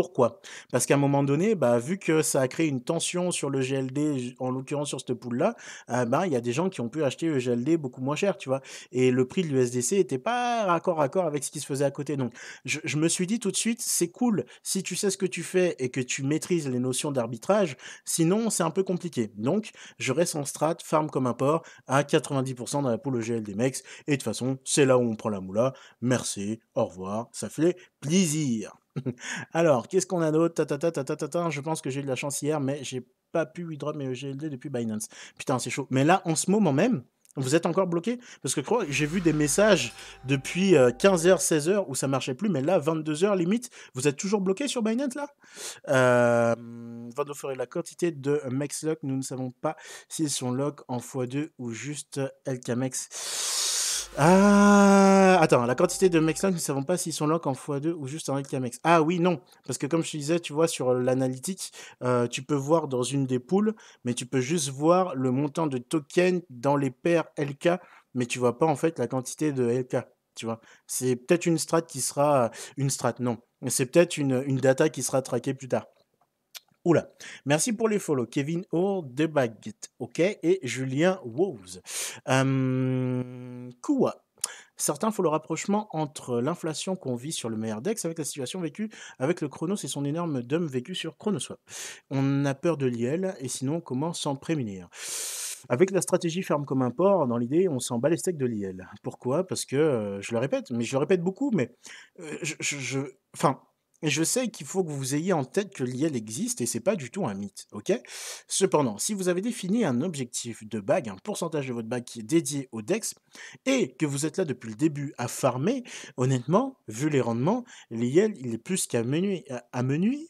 Pourquoi Parce qu'à un moment donné, bah, vu que ça a créé une tension sur le GLD, en l'occurrence sur cette poule-là, euh, bah, il y a des gens qui ont pu acheter le GLD beaucoup moins cher, tu vois. Et le prix de l'USDC n'était pas raccord à avec ce qui se faisait à côté. Donc, je, me suis dit tout de suite, c'est cool si tu sais ce que tu fais et que tu maîtrises les notions d'arbitrage. Sinon, c'est un peu compliqué. Donc, je reste en strat, farm comme un porc, à 90% dans la poule GLD Mex. Et de toute façon, c'est là où on prend la moula. Merci, au revoir, ça fait plaisir. Alors, qu'est-ce qu'on a d'autre Je pense que j'ai eu de la chance hier, mais j'ai pas pu withdraw mes GLD depuis Binance. Putain, c'est chaud. Mais là, en ce moment même, vous êtes encore bloqué Parce que crois, j'ai vu des messages depuis 15h, euh, 16h où ça marchait plus, mais là, 22h limite, vous êtes toujours bloqué sur Binance là va nous offrir la quantité de Mexlock, nous ne savons pas s'ils sont lock en x2 ou juste LKMEX. Ah, attends, la quantité de mecs nous ne savons pas s'ils sont lock en x2 ou juste en LKMX. Ah oui, non, parce que comme je te disais, tu vois, sur l'analytique, euh, tu peux voir dans une des poules, mais tu peux juste voir le montant de tokens dans les paires LK, mais tu vois pas en fait la quantité de LK, tu vois. C'est peut-être une strat qui sera... Euh, une strat, non. C'est peut-être une, une data qui sera traquée plus tard. Oula. Merci pour les follow. Kevin Hour de OK. Et Julien Wows. Euh, quoi Certains font le rapprochement entre l'inflation qu'on vit sur le meilleur Dex avec la situation vécue avec le Chronos et son énorme dôme vécu sur Chronoswap. On a peur de l'IEL et sinon comment s'en prémunir avec la stratégie ferme comme un porc, dans l'idée, on s'en bat les steaks de l'IEL. Pourquoi Parce que, euh, je le répète, mais je le répète beaucoup, mais euh, je, je, enfin, et je sais qu'il faut que vous ayez en tête que l'IEL existe et c'est pas du tout un mythe, ok Cependant, si vous avez défini un objectif de bague, un pourcentage de votre bague qui est dédié au DEX, et que vous êtes là depuis le début à farmer, honnêtement, vu les rendements, l'IEL, il est plus qu'à menuer, euh, à,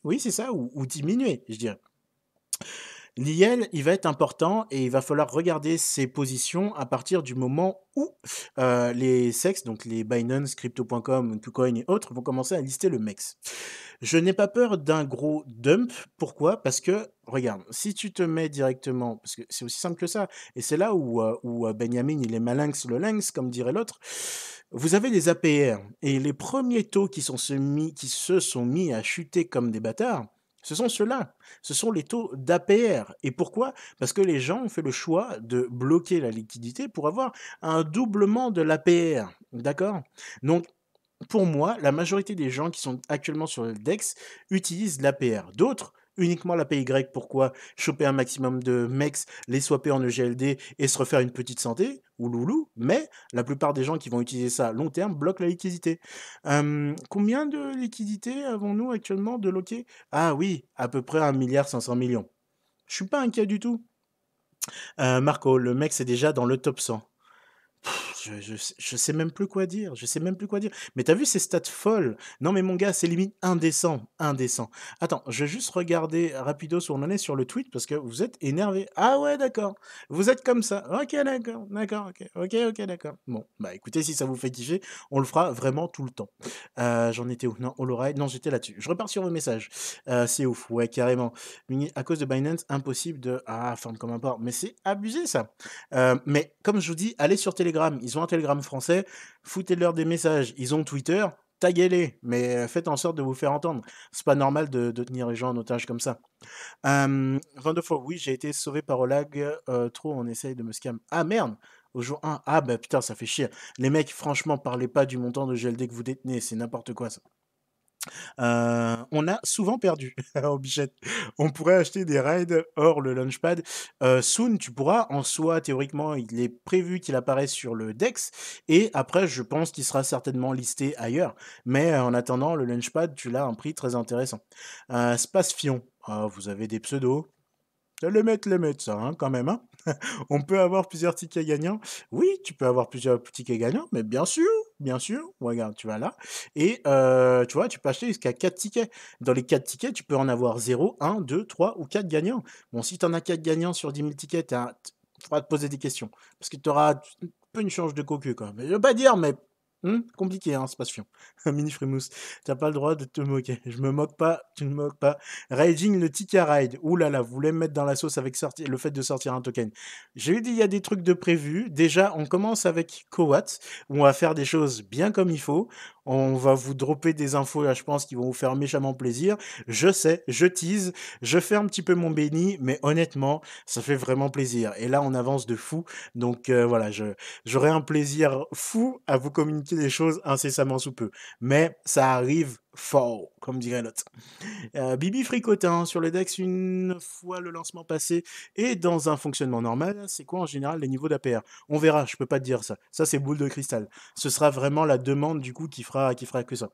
oui c'est ça, ou, ou diminuer, je dirais. L'IL, il va être important et il va falloir regarder ses positions à partir du moment où euh, les sexes, donc les Binance, Crypto.com, KuCoin et autres, vont commencer à lister le MEX. Je n'ai pas peur d'un gros dump. Pourquoi Parce que, regarde, si tu te mets directement, parce que c'est aussi simple que ça, et c'est là où, euh, euh, Benjamin, il est malinx le lynx, comme dirait l'autre, vous avez les APR, et les premiers taux qui, sont qui se sont mis à chuter comme des bâtards, ce sont ceux-là. Ce sont les taux d'APR. Et pourquoi Parce que les gens ont fait le choix de bloquer la liquidité pour avoir un doublement de l'APR. D'accord Donc, pour moi, la majorité des gens qui sont actuellement sur le DEX utilisent l'APR. D'autres uniquement la PY. Pourquoi choper un maximum de mecs, les swapper en EGLD et se refaire une petite santé ou loulou Mais la plupart des gens qui vont utiliser ça à long terme bloquent la liquidité. combien de liquidités avons-nous actuellement de loquer Ah oui, à peu près 1,5 milliard 500 millions. Je suis pas inquiet du tout. Euh, Marco, le mec, c'est déjà dans le top 100 je, sais même plus quoi dire. Je sais même plus quoi dire. Mais t'as vu ces stats folles Non, mais mon gars, c'est limite indécent. Indécent. Attends, je vais juste regarder rapido où on en est sur le tweet parce que vous êtes énervé. Ah ouais, d'accord. Vous êtes comme ça. Ok, d'accord. D'accord, ok. Ok, ok, d'accord. Bon, bah écoutez, si ça vous fait kiffer, on le fera vraiment tout le temps. Euh, j'en étais où Non, on l'oreille. Non, j'étais là-dessus. Je repars sur vos messages. Euh, c'est ouf. Ouais, carrément. À cause de Binance, impossible de. Ah, ferme comme un port. Mais c'est abusé ça. Euh, mais comme je vous dis, allez sur Telegram ils ont un Telegram français, foutez-leur des messages, ils ont Twitter, taguez-les, mais euh, faites en sorte de vous faire entendre. C'est pas normal de, tenir les gens en otage comme ça. Euh, fois oui, j'ai été sauvé par Olag, euh, trop on essaye de me scam. Ah merde au jour 1, ah bah putain, ça fait chier. Les mecs, franchement, parlez pas du montant de GLD que vous détenez, c'est n'importe quoi ça. Euh, on a souvent perdu au On pourrait acheter des raids hors le launchpad. Euh, soon, tu pourras. En soi, théoriquement, il est prévu qu'il apparaisse sur le Dex. Et après, je pense qu'il sera certainement listé ailleurs. Mais euh, en attendant, le launchpad, tu l'as un prix très intéressant. Euh, Space Fion. Ah, vous avez des pseudos, le mettre, le mettre, ça, hein, quand même. Hein. on peut avoir plusieurs tickets gagnants. Oui, tu peux avoir plusieurs tickets gagnants, mais bien sûr, bien sûr. Regarde, tu vas là. Et tu vois, tu peux acheter jusqu'à 4 tickets. Dans les 4 tickets, tu peux en avoir 0, 1, 2, 3 ou 4 gagnants. Bon, si tu en as 4 gagnants sur 10 000 tickets, tu faudra te poser des questions. Parce que tu auras un peu une change de cocu, quoi. Mais je veux pas dire, mais Hum, compliqué, hein, c'est pas fion Mini Frimousse, t'as pas le droit de te moquer. Je me moque pas, tu ne moques pas. Raging le Tika Ride. Ouh là là, vous voulez me mettre dans la sauce avec le fait de sortir un token. J'ai eu il y a des trucs de prévu. Déjà, on commence avec Kowat, on va faire des choses bien comme il faut. On va vous dropper des infos, là, je pense, qui vont vous faire méchamment plaisir. Je sais, je tease, je fais un petit peu mon béni, mais honnêtement, ça fait vraiment plaisir. Et là, on avance de fou. Donc euh, voilà, j'aurai un plaisir fou à vous communiquer des choses incessamment sous peu. Mais ça arrive fort, comme dirait l'autre. Euh, Bibi fricotin sur le DEX une fois le lancement passé et dans un fonctionnement normal, c'est quoi en général les niveaux d'APR On verra, je peux pas te dire ça. Ça c'est boule de cristal. Ce sera vraiment la demande du coup qui fera, qui fera que ça.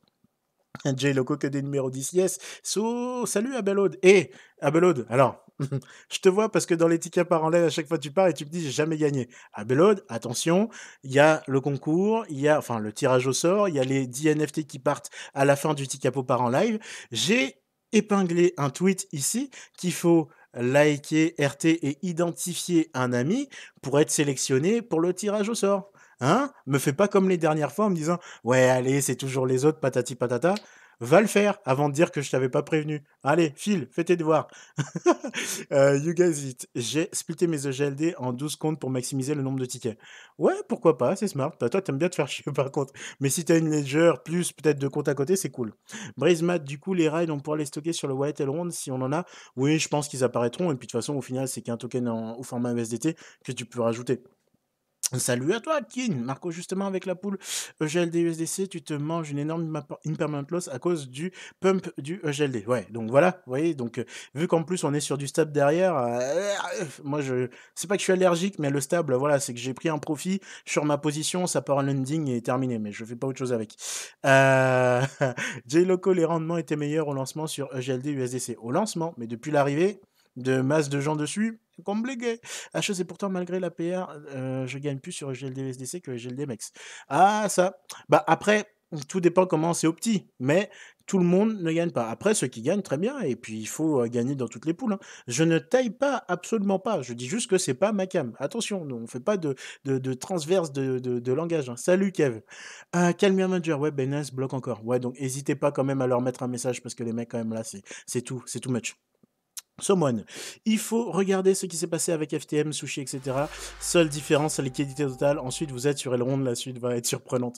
Jay Loco que des numéros 10, yes. So, salut Abelode. Et eh, hey, alors, je te vois parce que dans les tickets par live, à chaque fois tu pars et tu me dis j'ai jamais gagné. À ah belode, attention, il y a le concours, il y a enfin le tirage au sort, il y a les 10 NFT qui partent à la fin du Ticapo par en live. J'ai épinglé un tweet ici qu'il faut liker, RT et identifier un ami pour être sélectionné pour le tirage au sort. Hein Me fais pas comme les dernières fois en me disant ouais allez c'est toujours les autres patati patata va le faire avant de dire que je t'avais pas prévenu. Allez, file, fais tes devoirs. Euh, you guys it. J'ai splitté mes EGLD en 12 comptes pour maximiser le nombre de tickets. Ouais, pourquoi pas, c'est smart. Bah, toi, t'aimes bien te faire chier par contre. Mais si t'as une ledger plus peut-être de comptes à côté, c'est cool. Brismat, du coup, les rides, on pourra les stocker sur le White Elrond si on en a. Oui, je pense qu'ils apparaîtront. Et puis de toute façon, au final, c'est qu'un token au format MSDT que tu peux rajouter. Salut à toi, King Marco, justement, avec la poule EGLD USDC, tu te manges une énorme impermanent loss à cause du pump du EGLD. Ouais, donc voilà, vous voyez, donc euh, vu qu'en plus on est sur du stable derrière, euh, moi je. C'est pas que je suis allergique, mais le stable, voilà, c'est que j'ai pris un profit sur ma position, ça part en landing et est terminé, mais je fais pas autre chose avec. Euh, J-Loco, les rendements étaient meilleurs au lancement sur EGLD USDC. Au lancement, mais depuis l'arrivée de masse de gens dessus. Compliqué. La et pourtant, malgré la PR, euh, je gagne plus sur GLD SDC que GLD Mex. Ah, ça. Bah, après, tout dépend comment c'est opti, mais tout le monde ne gagne pas. Après, ceux qui gagnent, très bien, et puis il faut euh, gagner dans toutes les poules. Hein. Je ne taille pas, absolument pas. Je dis juste que c'est pas ma cam. Attention, on ne fait pas de, transverse de, langage. Hein. Salut Kev. Euh, ah, Calmier Manager, ouais, Benes bloque encore. Ouais, donc n'hésitez pas quand même à leur mettre un message parce que les mecs, quand même, là, c'est tout, c'est tout match. Someone. Il faut regarder ce qui s'est passé avec FTM, Sushi, etc. Seule différence, la liquidité totale. Ensuite, vous êtes sur Elrond, la suite va être surprenante.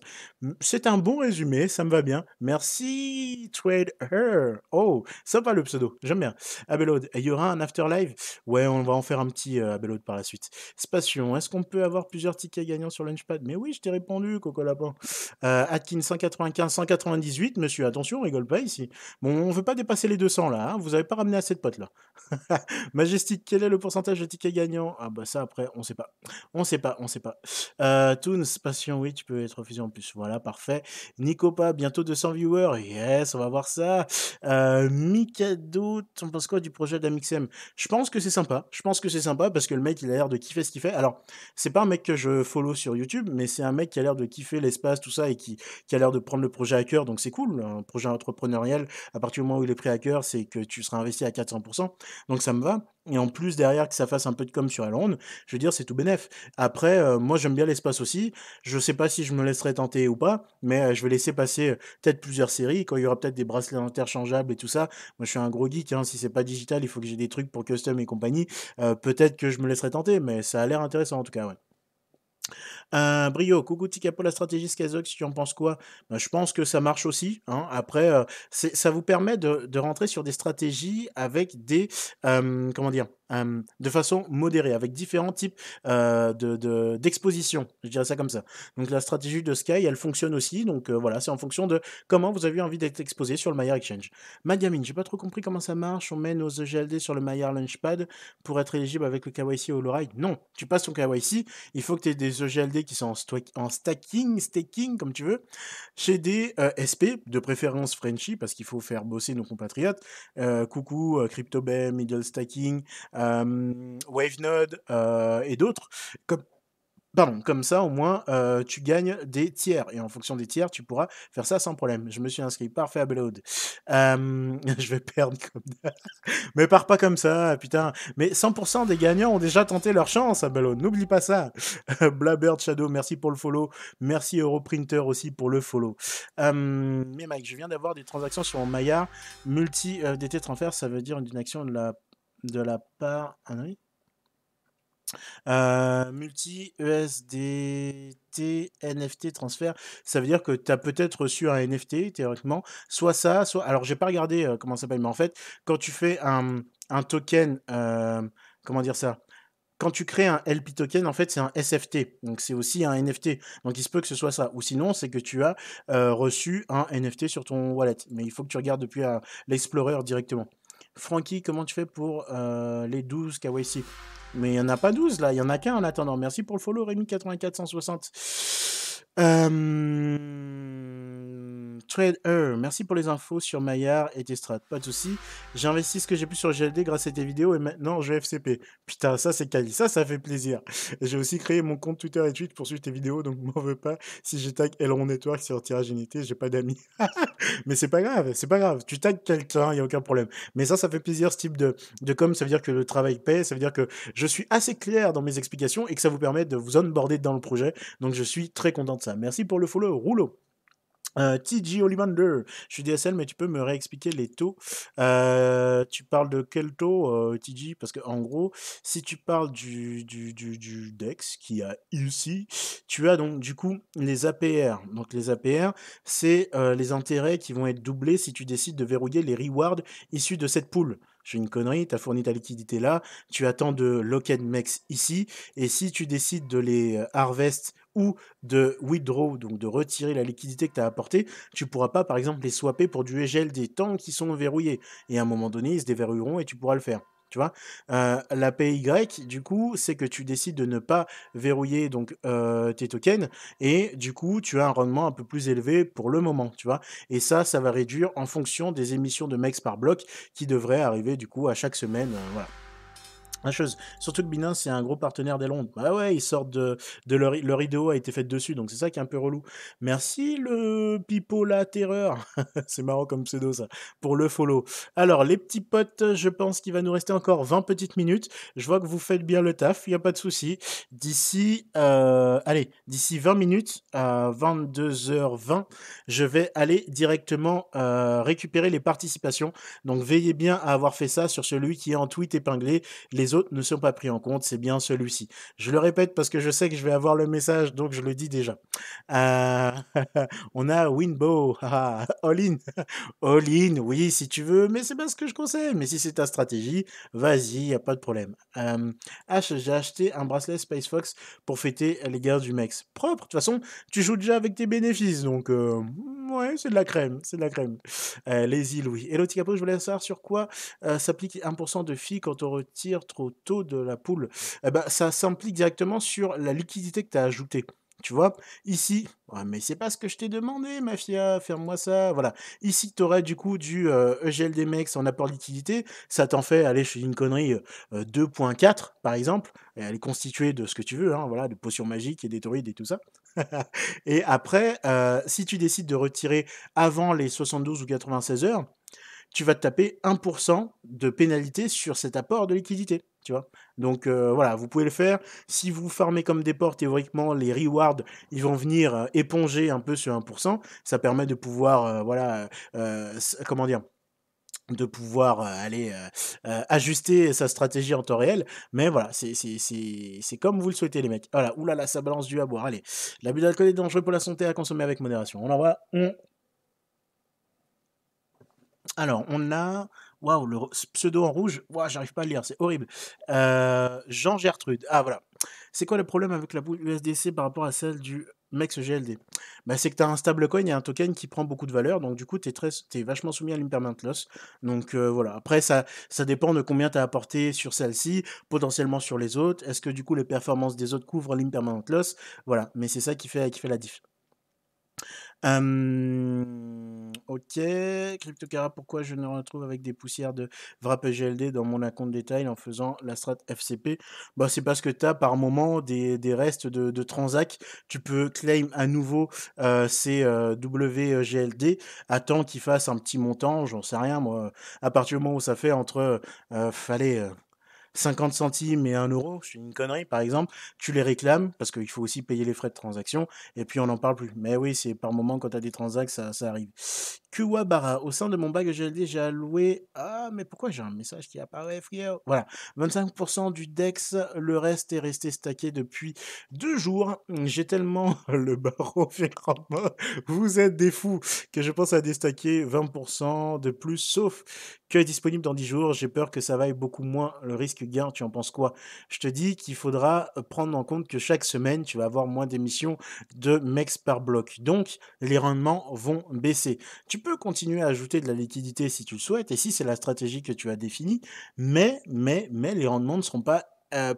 C'est un bon résumé, ça me va bien. Merci, Trade Her. Oh, sympa le pseudo, j'aime bien. Abelode, il y aura un afterlife Ouais, on va en faire un petit euh, Abelode par la suite. Spation, est-ce qu'on peut avoir plusieurs tickets gagnants sur lunchpad Mais oui, je t'ai répondu, Coco Lapin. Atkin 195, 198, monsieur, attention, on rigole pas ici. Bon, on veut pas dépasser les 200 là, hein. vous avez pas ramené à cette pote là. Majestic, quel est le pourcentage de tickets gagnants Ah bah ça après, on sait pas. On sait pas, on sait pas. Euh, Toons, passion, oui, tu peux être refusé en plus. Voilà, parfait. Nicopa, bientôt 200 viewers. Yes, on va voir ça. Euh, Mikado, on penses quoi du projet d'Amixem Je pense que c'est sympa. Je pense que c'est sympa parce que le mec, il a l'air de kiffer ce qu'il fait. Alors, c'est pas un mec que je follow sur YouTube, mais c'est un mec qui a l'air de kiffer l'espace, tout ça, et qui, a l'air de prendre le projet à cœur. Donc c'est cool, un projet entrepreneurial. À partir du moment où il est pris à cœur, c'est que tu seras investi à 400%. Donc ça me va. Et en plus, derrière, que ça fasse un peu de com sur Elrond, je veux dire, c'est tout bénef. Après, euh, moi, j'aime bien l'espace aussi. Je sais pas si je me laisserai tenter ou pas, mais euh, je vais laisser passer euh, peut-être plusieurs séries. Quand il y aura peut-être des bracelets interchangeables et tout ça, moi, je suis un gros geek. Hein. si c'est pas digital, il faut que j'ai des trucs pour custom et compagnie. peut-être que je me laisserai tenter, mais ça a l'air intéressant en tout cas, ouais. Euh, Brio, coucou Tika pour la stratégie SkyZox tu en penses quoi bah, Je pense que ça marche aussi. Hein. Après, euh, ça vous permet de, rentrer sur des stratégies avec des. Euh, comment dire de façon modérée, avec différents types d'exposition, euh, de, de, je dirais ça comme ça. Donc la stratégie de Sky, elle fonctionne aussi, donc voilà, c'est en fonction de comment vous avez envie d'être exposé sur le Maillard Exchange. Magamine, j'ai pas trop compris comment ça marche, on mène nos EGLD sur le Maillard Launchpad pour être éligible avec le KYC ou Ride Non, tu passes ton KYC, il faut que tu aies des EGLD qui sont en, en stacking, comme tu veux, chez des euh, SP, de préférence Frenchy, parce qu'il faut faire bosser nos compatriotes. Euh, coucou, euh, Cryptobay, Middle Stacking, WaveNode et d'autres. Comme comme ça, au moins, euh, tu gagnes des tiers. Et en fonction des tiers, tu pourras faire ça sans problème. Je me suis inscrit. Parfait, à je vais perdre Mais pars pas comme ça, putain. Mais 100% des gagnants ont déjà tenté leur chance, Upload. N'oublie pas ça. Blabird Shadow, merci pour le follow. Merci Europrinter aussi pour le follow. mais Mike, je viens d'avoir des transactions sur Maillard. Multi-DT euh, transfert, ça veut dire une action de la, de la part... Ah, euh, multi ESDT NFT transfert, ça veut dire que tu as peut-être reçu un NFT théoriquement, soit ça, soit. Alors j'ai pas regardé euh, comment ça s'appelle, mais en fait, quand tu fais un, token, euh, comment dire ça quand tu crées un LP token, en fait, c'est un SFT. Donc, c'est aussi un NFT. Donc, il se peut que ce soit ça. Ou sinon, c'est que tu as reçu un NFT sur ton wallet. Mais il faut que tu regardes depuis l'Explorer directement. Frankie, comment tu fais pour les 12 KYC mais il n'y en a pas 12 là, il n'y en a qu'un en attendant. Merci pour le follow, Rémi8460. Euh, Trader, merci pour les infos sur Maillard et Testrat. Pas de soucis. J'ai investi ce que j'ai pu sur GLD grâce à tes vidéos et maintenant je vais FCP. Putain, ça c'est quali. Ça, ça fait plaisir. J'ai aussi créé mon compte Twitter et Twitch pour suivre tes vidéos, donc m'en veux pas si je tag Elron Network sur tirage unité, j'ai pas d'amis. Mais c'est pas grave, c'est pas grave. Tu tags quelqu'un, il y a aucun problème. Mais ça, ça fait plaisir ce type de, de com. Ça veut dire que le travail paie, ça veut dire que je suis assez clair dans mes explications et que ça vous permet de vous onboarder dans le projet. Donc je suis très content de ça. Merci pour le follow, rouleau. Euh, TG Olivander, je suis DSL, mais tu peux me réexpliquer les taux. Euh, tu parles de quel taux, euh, TG Parce que en gros, si tu parles du, du, du, du DEX qui a ici, tu as donc du coup les APR. Donc les APR, c'est les intérêts qui vont être doublés si tu décides de verrouiller les rewards issus de cette poule c'est une connerie, tu as fourni ta liquidité là, tu attends de locked max ici, et si tu décides de les euh, harvest ou de withdraw, donc de retirer la liquidité que tu as apportée, tu pourras pas par exemple les swapper pour du EGL des temps qui sont verrouillés. Et à un moment donné, ils se déverrouilleront et tu pourras le faire. Tu vois, la PY, du coup, c'est que tu décides de ne pas verrouiller donc tes tokens et du coup, tu as un rendement un peu plus élevé pour le moment, tu vois. Et ça, ça va réduire en fonction des émissions de MEX par bloc qui devraient arriver du coup à chaque semaine. voilà. La chose. Surtout que Binance, c'est un gros partenaire des Londres. Bah ouais, ils sortent de, leur, leur a été faite dessus, donc c'est ça qui est un peu relou. Merci le Pipo la Terreur. c'est marrant comme pseudo ça. Pour le follow. Alors, les petits potes, je pense qu'il va nous rester encore 20 petites minutes. Je vois que vous faites bien le taf, il n'y a pas de souci. D'ici, euh, allez, d'ici 20 minutes, à 22h20, je vais aller directement euh, récupérer les participations. Donc veillez bien à avoir fait ça sur celui qui est en tweet épinglé. Les autres ne sont pas pris en compte, c'est bien celui-ci. Je le répète parce que je sais que je vais avoir le message, donc je le dis déjà. Euh, on a Winbo, All-in, All-in, oui, si tu veux, mais c'est pas ce que je conseille. Mais si c'est ta stratégie, vas-y, y a pas de problème. Euh, H, j'ai acheté un bracelet Space Fox pour fêter les guerres du Mex. Propre, de toute façon, tu joues déjà avec tes bénéfices, donc euh, ouais, c'est de la crème, c'est de la crème. les îles, oui. Hello Ticapo, je voulais savoir sur quoi s'applique 1% de filles quand on retire au taux de la poule, eh ben, ça s'implique directement sur la liquidité que tu as ajoutée. Tu vois, ici, mais c'est pas ce que je t'ai demandé, mafia, ferme-moi ça. Voilà. Ici, tu aurais du coup du euh, EGLDMX en apport liquidité. Ça t'en fait, aller chez une connerie, 2.4 euh, par exemple. Et elle est constituée de ce que tu veux, hein, voilà, de potions magiques et torides et tout ça. et après, euh, si tu décides de retirer avant les 72 ou 96 heures, tu vas te taper 1% de pénalité sur cet apport de liquidité. Donc euh, voilà, vous pouvez le faire. Si vous farmez comme des ports, théoriquement, les rewards, ils vont venir euh, éponger un peu sur 1%. Ça permet de pouvoir, euh, voilà, comment dire de pouvoir aller ajuster sa stratégie en temps réel. Mais voilà, c'est comme vous le souhaitez, les mecs. Voilà, oulala, ça balance du à boire. Allez, l'abus d'alcool est dangereux pour la santé à consommer avec modération. On en voit. On... Alors, on a Waouh, le pseudo en rouge, je j'arrive pas à le lire, c'est horrible. Euh, Jean Gertrude. Ah voilà. C'est quoi le problème avec la boule USDC par rapport à celle du MEX GLD bah, C'est que tu as un stablecoin et un token qui prend beaucoup de valeur, donc du coup, tu es, es, vachement soumis à l'impermanent loss. Donc euh, voilà, après, ça, ça dépend de combien tu as apporté sur celle-ci, potentiellement sur les autres. Est-ce que du coup, les performances des autres couvrent l'impermanent loss Voilà, mais c'est ça qui fait, qui fait la diff. Euh, ok, CryptoCara, pourquoi je ne retrouve avec des poussières de wrap GLD dans mon account détail en faisant la strat FCP bah, C'est parce que tu as par moment des, restes de, transac. Tu peux claim à nouveau ces WGLD, attends qu'ils fassent un petit montant, j'en sais rien moi, à partir du moment où ça fait entre, fallait 50 centimes et 1 euro, je suis une connerie par exemple, tu les réclames parce qu'il faut aussi payer les frais de transaction et puis on n'en parle plus. Mais oui, c'est par moment quand tu as des transactions, ça, arrive. Kuwabara, au sein de mon bague j'ai j'ai alloué. Ah, mais pourquoi j'ai un message qui apparaît, frère Voilà, 25% du DEX, le reste est resté stacké depuis deux jours. J'ai tellement le barreau, vous êtes des fous que je pense à déstacker 20% de plus, sauf que disponible dans 10 jours. J'ai peur que ça vaille beaucoup moins le risque que tu en penses quoi Je te dis qu'il faudra prendre en compte que chaque semaine, tu vas avoir moins d'émissions de mecs par bloc. Donc, les rendements vont baisser. Tu peux continuer à ajouter de la liquidité si tu le souhaites et si c'est la stratégie que tu as définie, mais, mais, mais les rendements ne seront pas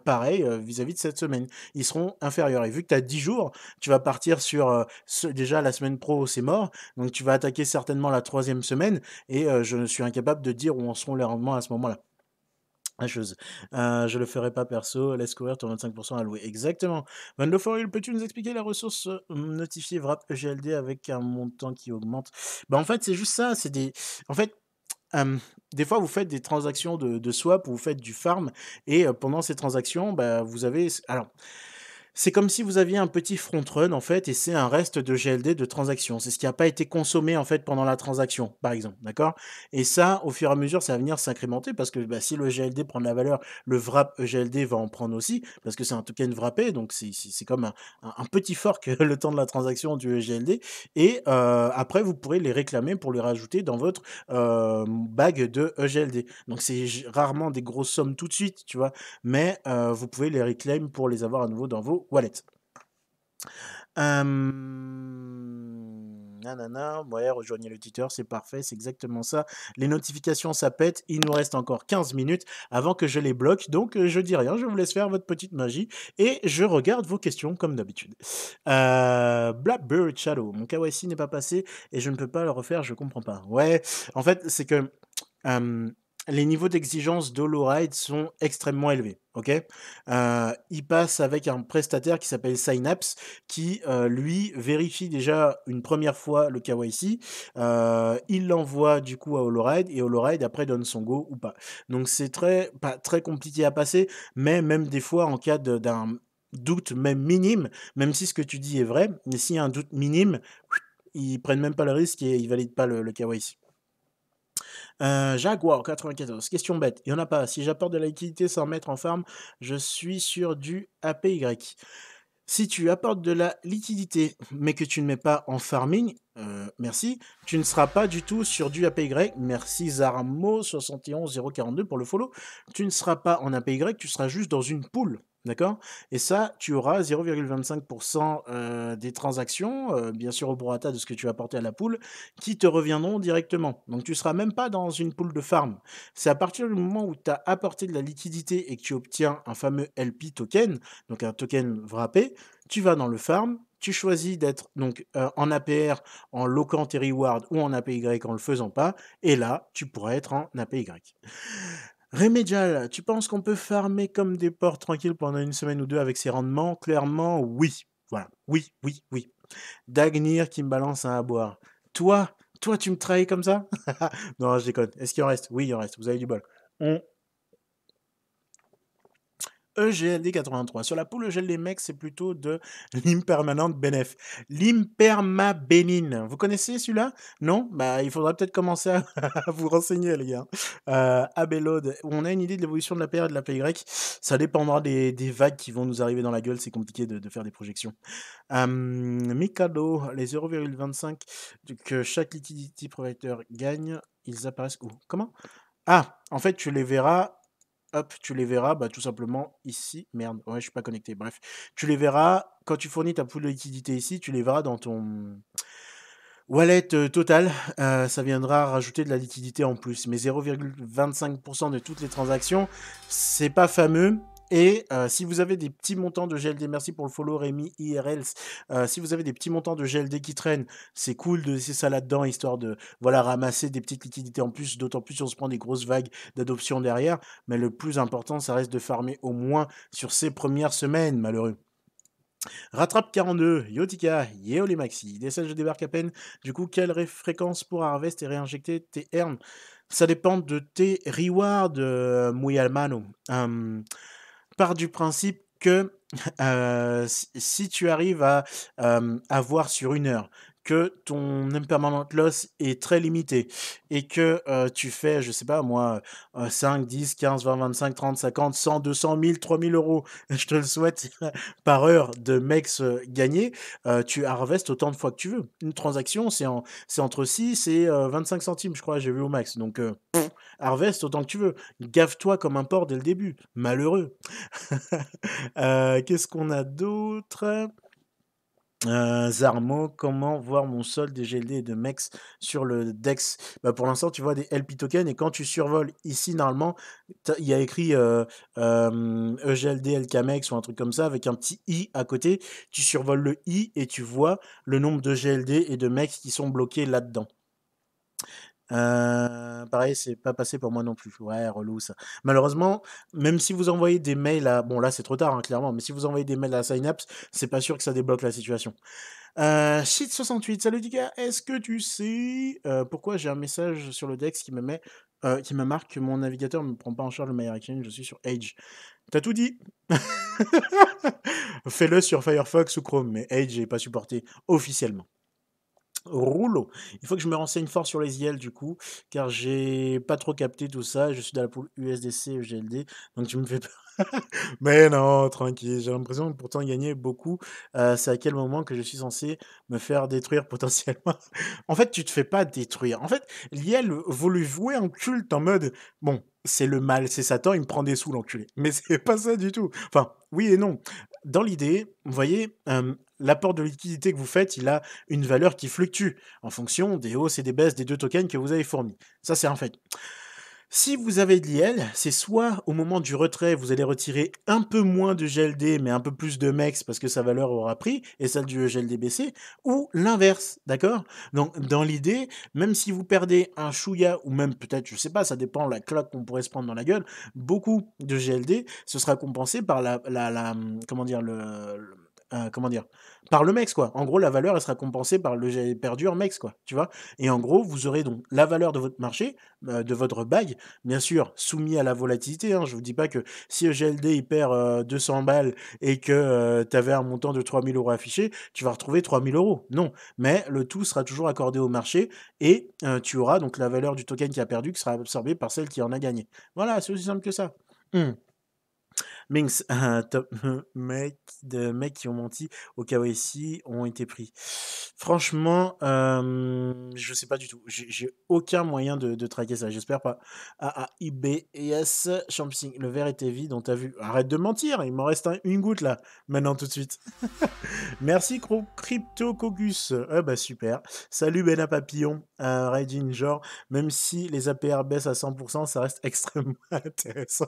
pareils vis-à-vis de cette semaine. Ils seront inférieurs. Et vu que tu as 10 jours, tu vas partir sur déjà la semaine pro, c'est mort. Donc tu vas attaquer certainement la troisième semaine. Et je suis incapable de dire où en seront les rendements à ce moment-là. Hacheuse. Euh, je le ferai pas perso, laisse courir ton 25% alloué. Exactement. Van Loforil, peux-tu nous expliquer la ressource euh, notifiée VRAP EGLD avec un montant qui augmente bah, En fait, c'est juste ça. C'est des... En fait, des fois, vous faites des transactions de, de swap ou vous faites du farm et pendant ces transactions, bah, vous avez. Alors. C'est comme si vous aviez un petit front run en fait et c'est un reste de GLD de transaction. C'est ce qui n'a pas été consommé en fait pendant la transaction, par exemple, d'accord Et ça, au fur et à mesure, ça va venir s'incrémenter parce que bah, si le GLD prend de la valeur, le wrap EGLD va en prendre aussi parce que c'est un token wrappé, donc c'est comme un, petit fork le temps de la transaction du GLD. Et euh, après, vous pourrez les réclamer pour les rajouter dans votre euh, bague de EGLD. Donc c'est rarement des grosses sommes tout de suite, tu vois, mais euh, vous pouvez les réclamer pour les avoir à nouveau dans vos wallet. Euh... Nanana, ouais, rejoignez Twitter, c'est parfait, c'est exactement ça. Les notifications, ça pète. Il nous reste encore 15 minutes avant que je les bloque. Donc, euh, je dis rien, je vous laisse faire votre petite magie et je regarde vos questions comme d'habitude. Euh, Blackbird Shadow, mon KYC n'est pas passé et je ne peux pas le refaire, je comprends pas. Ouais, en fait, c'est que. Euh, les niveaux d'exigence d'HoloRide sont extrêmement élevés. Ok, euh, il passe avec un prestataire qui s'appelle Synapse, qui euh, lui vérifie déjà une première fois le KYC. Euh, il l'envoie du coup à Holoride et Holoride après donne son go ou pas. Donc c'est très pas très compliqué à passer, mais même des fois en cas d'un doute même minime, même si ce que tu dis est vrai, mais s'il y a un doute minime, ils prennent même pas le risque et ils valident pas le, le KYC. Euh, Jaguar 94, question bête, il n'y en a pas. Si j'apporte de la liquidité sans mettre en farm, je suis sur du APY. Si tu apportes de la liquidité, mais que tu ne mets pas en farming, euh, merci, tu ne seras pas du tout sur du APY. Merci Zarmo71042 pour le follow. Tu ne seras pas en APY, tu seras juste dans une poule. D'accord Et ça, tu auras 0,25% euh, des transactions, euh, bien sûr au prorata de ce que tu as apporté à la poule, qui te reviendront directement. Donc tu ne seras même pas dans une poule de farm. C'est à partir du moment où tu as apporté de la liquidité et que tu obtiens un fameux LP token, donc un token wrappé, tu vas dans le farm, tu choisis d'être donc euh, en APR en loquant tes rewards ou en APY en le faisant pas, et là tu pourras être en APY. Remedial, tu penses qu'on peut farmer comme des porcs tranquilles pendant une semaine ou deux avec ses rendements Clairement, oui. Voilà. Oui, oui, oui. Dagnir qui me balance un à boire. Toi, toi, tu me trahis comme ça Non, je déconne. Est-ce qu'il en reste Oui, il en reste. Vous avez du bol. On EGLD 83. Sur la poule le gel des mecs, c'est plutôt de l'impermanente BNF. L'impermabénine. Vous connaissez celui-là Non Bah, il faudra peut-être commencer à, vous renseigner, les gars. Euh, Abelode. On a une idée de l'évolution de la PR et de la PY. Ça dépendra des, vagues qui vont nous arriver dans la gueule. C'est compliqué de, faire des projections. Hum, Mikado. Les 0,25 que chaque liquidity provider gagne, ils apparaissent où Comment Ah, en fait, tu les verras hop, tu les verras bah, tout simplement ici. Merde, ouais, je suis pas connecté. Bref, tu les verras quand tu fournis ta poule de liquidité ici, tu les verras dans ton wallet total. Euh, ça viendra rajouter de la liquidité en plus. Mais 0,25% de toutes les transactions, c'est pas fameux. Et euh, si vous avez des petits montants de GLD, merci pour le follow Rémi IRL. Euh, si vous avez des petits montants de GLD qui traînent, c'est cool de laisser ça là-dedans, histoire de voilà ramasser des petites liquidités en plus, d'autant plus si on se prend des grosses vagues d'adoption derrière. Mais le plus important, ça reste de farmer au moins sur ces premières semaines, malheureux. Rattrape 42, Yotika, Yeo les maxi. Des je débarque à peine. Du coup, quelle fréquence pour harvest et réinjecter tes hernes Ça dépend de tes rewards, euh, part du principe que euh, si tu arrives à avoir euh, sur une heure que ton impermanent loss est très limité et que euh, tu fais, je sais pas moi, 5, 10, 15, 20, 25, 30, 50, 100, 200, 1000, 3000 euros, je te le souhaite, par heure de max euh, gagné, euh, tu harvestes autant de fois que tu veux. Une transaction, c'est en, entre 6 et 25 centimes, je crois, j'ai vu au max. Donc, harvest autant que tu veux. Gave-toi comme un porc dès le début. Malheureux. Qu'est-ce qu'on a d'autre euh, Zarmo, comment voir mon solde de GLD et de MEX sur le DEX bah, Pour l'instant, tu vois des LP tokens et quand tu survoles ici, normalement, il y a écrit euh, EGLD, euh, e LKMEX ou un truc comme ça avec un petit I à côté. Tu survoles le I et tu vois le nombre de GLD et de MEX qui sont bloqués là-dedans. Euh, pareil, c'est pas passé pour moi non plus. Ouais, relou ça. Malheureusement, même si vous envoyez des mails à. Bon, là, c'est trop tard, hein, clairement, mais si vous envoyez des mails à Synapse, c'est pas sûr que ça débloque la situation. Euh, Shit68, salut Dika, est-ce que tu sais euh, pourquoi j'ai un message sur le Dex qui me met. Euh, qui me marque que mon navigateur ne prend pas en charge le Exchange. je suis sur Edge. T'as tout dit Fais-le sur Firefox ou Chrome, mais Edge n'est pas supporté officiellement. Rouleau. Il faut que je me renseigne fort sur les IL du coup, car j'ai pas trop capté tout ça. Je suis dans la poule USDC, EGLD, donc tu me fais peur. Mais non, tranquille. J'ai l'impression de pourtant gagner beaucoup. Euh, c'est à quel moment que je suis censé me faire détruire potentiellement En fait, tu te fais pas détruire. En fait, l'iel vaut lui vouer un culte en mode bon, c'est le mal, c'est Satan, il me prend des sous l'enculé. Mais c'est pas ça du tout. Enfin, oui et non. Dans l'idée, vous voyez, l'apport de liquidité que vous faites, il a une valeur qui fluctue en fonction des hausses et des baisses des deux tokens que vous avez fournis. Ça, c'est un fait. Si vous avez de l'IL, c'est soit au moment du retrait, vous allez retirer un peu moins de GLD, mais un peu plus de MEX parce que sa valeur aura pris, et celle du GLD baissé, ou l'inverse, d'accord Donc, dans l'idée, même si vous perdez un chouïa, ou même peut-être, je sais pas, ça dépend la cloque qu'on pourrait se prendre dans la gueule, beaucoup de GLD, ce sera compensé par la, la, hum, comment dire, le euh, comment dire par le MEX quoi. En gros, la valeur elle sera compensée par le gel perdu en MEX quoi, tu vois. Et en gros, vous aurez donc la valeur de votre marché, euh, de votre bague, bien sûr soumis à la volatilité. Je hein. Je vous dis pas que si EGLD il perd 200 euh, balles et que tu avais un montant de 3000 euros affiché, tu vas retrouver 3000 euros. Non, mais le tout sera toujours accordé au marché et tu auras donc la valeur du token qui a perdu qui sera absorbée par celle qui en a gagné. Voilà, c'est aussi simple que ça. Mmh. Minx, un top mec de mecs qui ont menti au KYC ont été pris. Franchement, euh, je sais pas du tout. J'ai aucun moyen de, traquer ça. J'espère pas. Ah, A e Champsing. Le verre était vide. On t'a vu. Arrête de mentir. Il m'en reste une goutte là. Maintenant tout de suite. Merci Crypto Cogus. bah eh ben, super. Salut Bena Papillon. Euh, genre même si les APR baissent à 100%, ça reste extrêmement intéressant.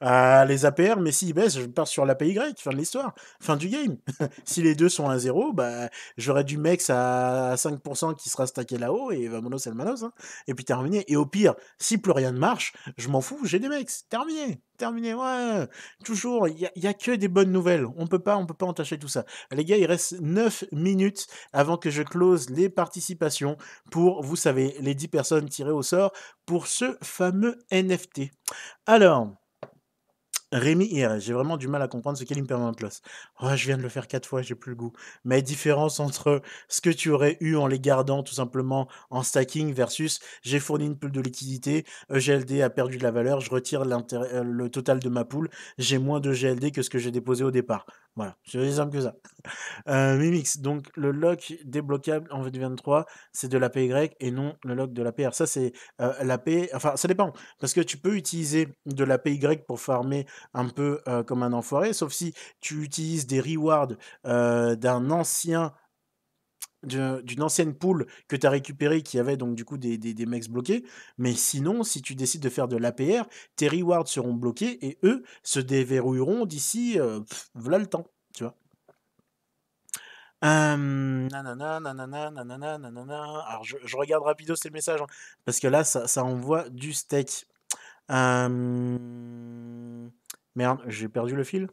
ah les APR, mais s'il baisse, je pars sur la y fin de l'histoire, fin du game. si les deux sont à zéro, bah, j'aurai du MEX à 5% qui sera stacké là-haut, et va le le hein. et puis terminé. Et au pire, si plus rien ne marche, je m'en fous, j'ai des MEX, terminé terminé, ouais, toujours, il a, y a, que des bonnes nouvelles, on peut pas, on peut pas entacher tout ça. Les gars, il reste 9 minutes avant que je close les participations pour, vous savez, les 10 personnes tirées au sort pour ce fameux NFT. Alors, Rémi j'ai vraiment du mal à comprendre ce qu'est l'impermanent loss. Oh, je viens de le faire quatre fois, j'ai plus le goût. Mais différence entre ce que tu aurais eu en les gardant tout simplement en stacking versus j'ai fourni une poule de liquidité, EGLD euh, a perdu de la valeur, je retire euh, le total de ma poule, j'ai moins de GLD que ce que j'ai déposé au départ. Voilà, c'est aussi simple que ça. Euh, Mimix, donc le lock débloquable en V23, c'est de la l'APY et non le lock de l'APR. Ça, c'est euh, la l'AP, enfin, ça dépend, parce que tu peux utiliser de la l'APY pour farmer un peu euh, comme un enfoiré, sauf si tu utilises des rewards d'un ancien d'une ancienne poule que tu as récupérée qui avait donc du coup des, des, mecs bloqués. Mais sinon, si tu décides de faire de l'APR, tes rewards seront bloqués et eux se déverrouilleront d'ici euh, voilà le temps, tu vois. nanana, nanana, nanana, nanana. Alors je, regarde rapido ces messages hein, parce que là ça, envoie du steak. Merde, j'ai perdu le fil.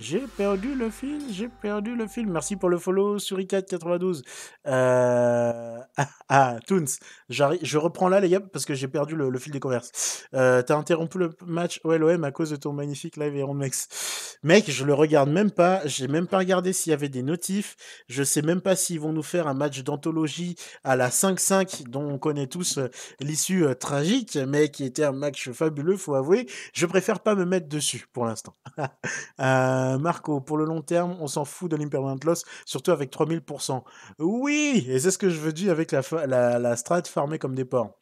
J'ai perdu le fil, j'ai perdu le fil. Merci pour le follow, sur 92 Euh... Ah, ah, Toons, je reprends là, les gars, parce que j'ai perdu le, fil des converses. Euh, T'as interrompu le match OLOM à cause de ton magnifique live et Mex. Mec, je le regarde même pas, j'ai même pas regardé s'il y avait des notifs, je sais même pas s'ils vont nous faire un match d'anthologie à la 5-5, dont on connaît tous euh, l'issue euh, tragique, mais qui était un match fabuleux, faut avouer. Je préfère pas me mettre dessus pour l'instant. euh... Euh, Marco, pour le long terme, on s'en fout de l'impermanent loss, surtout avec 3000%. Oui, et c'est ce que je veux dire avec la, la, la strat farmée comme des porcs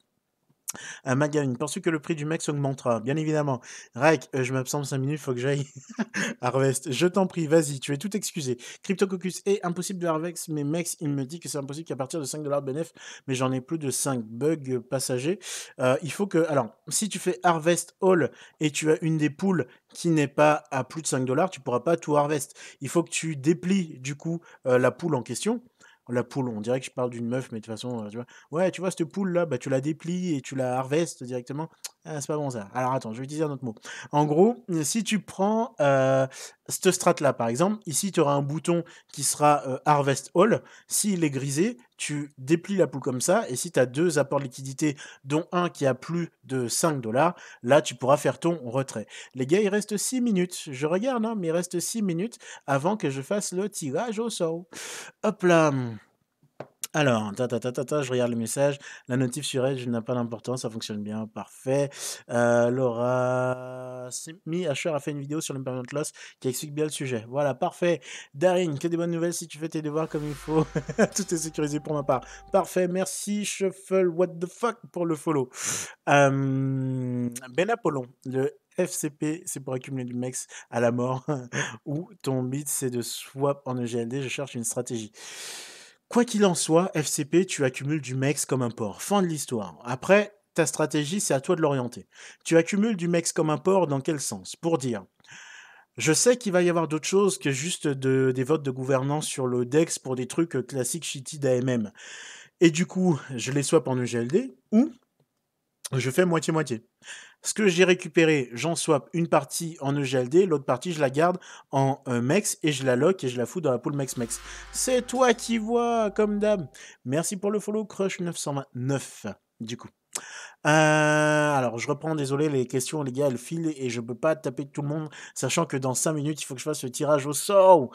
un magazine. Penses-tu que le prix du mec augmentera ?» Bien évidemment. Rec, euh, je m'absente 5 minutes, faut que j'aille. Harvest, je t'en prie, vas-y, tu es tout excusé. CryptoCoccus est impossible de Harvest, mais Mex, il me dit que c'est impossible qu'à partir de 5 dollars de mais j'en ai plus de 5 bugs passagers. Euh, il faut que. Alors, si tu fais Harvest All et tu as une des poules qui n'est pas à plus de 5 dollars, tu pourras pas tout harvest. Il faut que tu déplies du coup euh, la poule en question la poule, on dirait que je parle d'une meuf, mais de toute façon, euh, tu vois, ouais, tu vois, cette poule-là, bah, tu la déplies et tu la harvestes directement. Ah, c'est pas bon ça. Alors attends, je vais utiliser un autre mot. En gros, si tu prends euh, cette strate-là, par exemple, ici, tu auras un bouton qui sera euh, Harvest All. S'il est grisé, tu déplies la poule comme ça, et si tu as deux apports de liquidité, dont un qui a plus de 5 dollars, là tu pourras faire ton retrait. Les gars, il reste 6 minutes. Je regarde, hein, mais il reste 6 minutes avant que je fasse le tirage au sort. Hop là alors, ta, ta, ta, je regarde le message. La notif sur Edge n'a pas d'importance, ça fonctionne bien, parfait. Euh, Laura Simi Asher a fait une vidéo sur le permanent loss qui explique bien le sujet. Voilà, parfait. Darin, que des bonnes nouvelles si tu fais tes devoirs comme il faut. Tout est sécurisé pour ma part. Parfait, merci Shuffle, what the fuck pour le follow. Euh, ben Apollon, le FCP, c'est pour accumuler du MEX à la mort. Ou ton bit c'est de swap en EGLD. Je cherche une stratégie. Quoi qu'il en soit, FCP, tu accumules du MEX comme un port. Fin de l'histoire. Après, ta stratégie, c'est à toi de l'orienter. Tu accumules du MEX comme un port dans quel sens Pour dire, je sais qu'il va y avoir d'autres choses que juste des votes de gouvernance sur le DEX pour des trucs classiques shitty d'AMM. Et du coup, je les swap en EGLD ou je fais moitié-moitié. Ce que j'ai récupéré, j'en swap une partie en EGLD, l'autre partie je la garde en euh, MEX et je la lock et je la fous dans la poule MEX-MEX. C'est toi qui vois, comme d'hab. Merci pour le follow, Crush929, du coup. Euh, alors, je reprends, désolé, les questions, les gars, elles filent et je peux pas taper tout le monde, sachant que dans 5 minutes, il faut que je fasse le tirage au sort.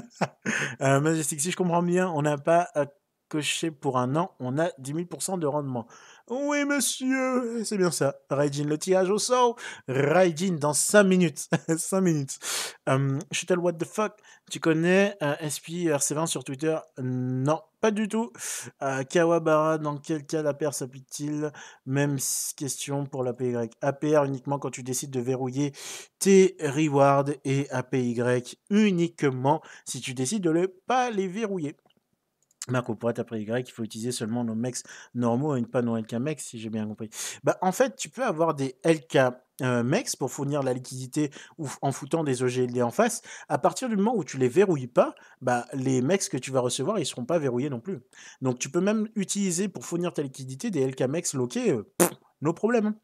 euh, Majestic, si je comprends bien, on n'a pas euh, coché pour un an, on a 10 000% de rendement. Oui, monsieur. C'est bien ça. Raijin, le tirage au sort. Raijin dans 5 minutes. 5 minutes. Um, what the fuck Tu connais euh, SPRC20 sur Twitter Non, pas du tout. Euh, Kawabara, dans quel cas l'APR s'applique-t-il Même question pour l'APY. APR uniquement quand tu décides de verrouiller tes rewards et APY uniquement si tu décides de ne pas les verrouiller. Marco, pour être après Y, il faut utiliser seulement nos mecs normaux et pas nos LK mecs, si j'ai bien compris. Bah, en fait, tu peux avoir des LK euh, mecs pour fournir la liquidité ou en foutant des OGLD en face. À partir du moment où tu les verrouilles pas, bah, les mecs que tu vas recevoir, ils seront pas verrouillés non plus. Donc, tu peux même utiliser pour fournir ta liquidité des LK mecs loqués, euh, nos problèmes. Hein.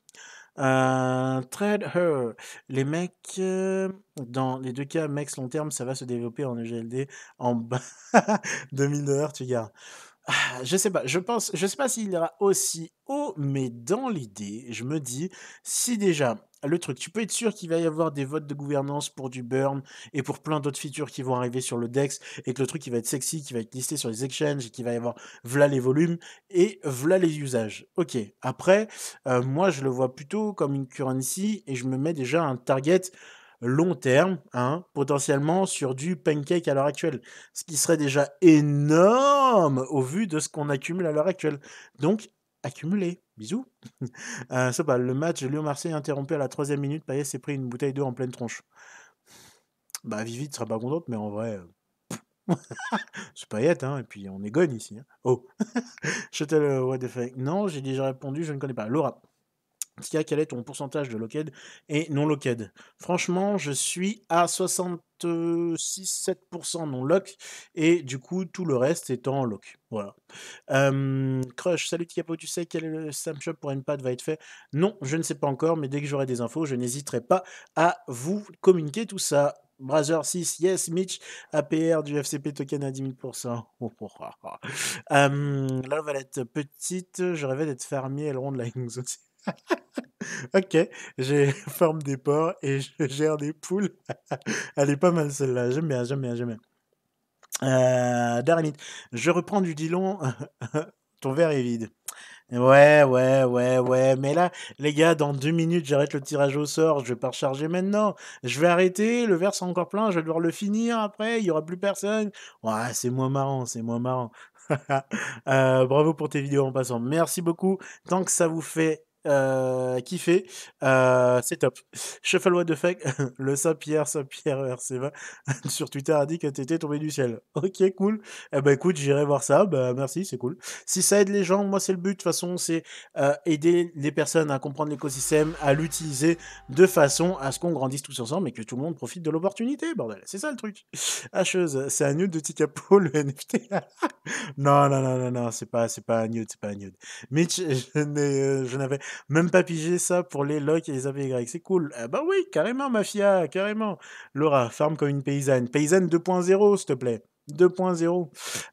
Euh, trade her. Les mecs, euh, dans les deux cas, mecs long terme, ça va se développer en EGLD en bas 2000 dollars, tu gars ah, je sais pas, je pense, je sais pas s'il ira aussi haut, mais dans l'idée, je me dis, si déjà le truc. Tu peux être sûr qu'il va y avoir des votes de gouvernance pour du burn et pour plein d'autres features qui vont arriver sur le DEX et que le truc qui va être sexy, qui va être listé sur les exchanges et qui va y avoir voilà les volumes et voilà les usages. Ok. Après, euh, moi je le vois plutôt comme une currency et je me mets déjà un target long terme, hein, potentiellement sur du pancake à l'heure actuelle, ce qui serait déjà énorme au vu de ce qu'on accumule à l'heure actuelle. Donc, accumuler. Bisous. Euh, ça bah, le match Lyon-Marseille interrompu à la troisième minute. Payet s'est pris une bouteille d'eau en pleine tronche. Bah, Vivi ne sera pas contente, mais en vrai. Euh, c'est Payet, hein, et puis on est gone ici. Hein. Oh le what the fuck Non, j'ai déjà répondu, je ne connais pas. Laura. quel est ton pourcentage de locked et non locked Franchement, je suis à 60 6-7% euh, non lock et du coup tout le reste étant lock. Voilà. Crush, salut Ticapo, tu sais quel est le Sam Shop pour NPAD va être fait Non, je ne sais pas encore, mais dès que j'aurai des infos, je n'hésiterai pas à vous communiquer tout ça. brother 6, yes, Mitch, APR du FCP token à 10 000%. là, on va être petite, je rêvais d'être fermier, elle ronde la ok, j'ai forme des porcs et je gère des poules. Elle est pas mal celle-là, j'aime bien, j'aime bien, j'aime bien. Euh, je reprends du Dilon. ton verre est vide. Ouais, ouais, ouais, ouais. Mais là, les gars, dans deux minutes, j'arrête le tirage au sort. Je vais pas recharger maintenant. Je vais arrêter. Le verre sera encore plein. Je vais devoir le finir après. Il y aura plus personne. Ouais, c'est moins marrant. C'est moins marrant. Euh, bravo pour tes vidéos en passant. Merci beaucoup. Tant que ça vous fait euh, kiffé. Euh, c'est top. Shuffle What the fuck, le Saint-Pierre, Saint-Pierre RC20 sur Twitter a dit que t'étais tombé du ciel. Ok, cool. Eh ben écoute, j'irai voir ça. Ben, merci, c'est cool. Si ça aide les gens, moi c'est le but. De toute façon, c'est euh, aider les personnes à comprendre l'écosystème, à l'utiliser de façon à ce qu'on grandisse tous ensemble et que tout le monde profite de l'opportunité, bordel. C'est ça le truc. Hacheuse, c'est un nude de Ticapo, le NFT. non, non, non, non, non, c'est pas, c'est pas un nude, c'est pas un nude. Mitch, euh, je n'avais même pas pigé ça pour les Locke et les APY. C'est cool. Ah bah oui, carrément, mafia, carrément. Laura, ferme comme une paysanne. Paysanne 2.0, s'il te plaît. 2.0.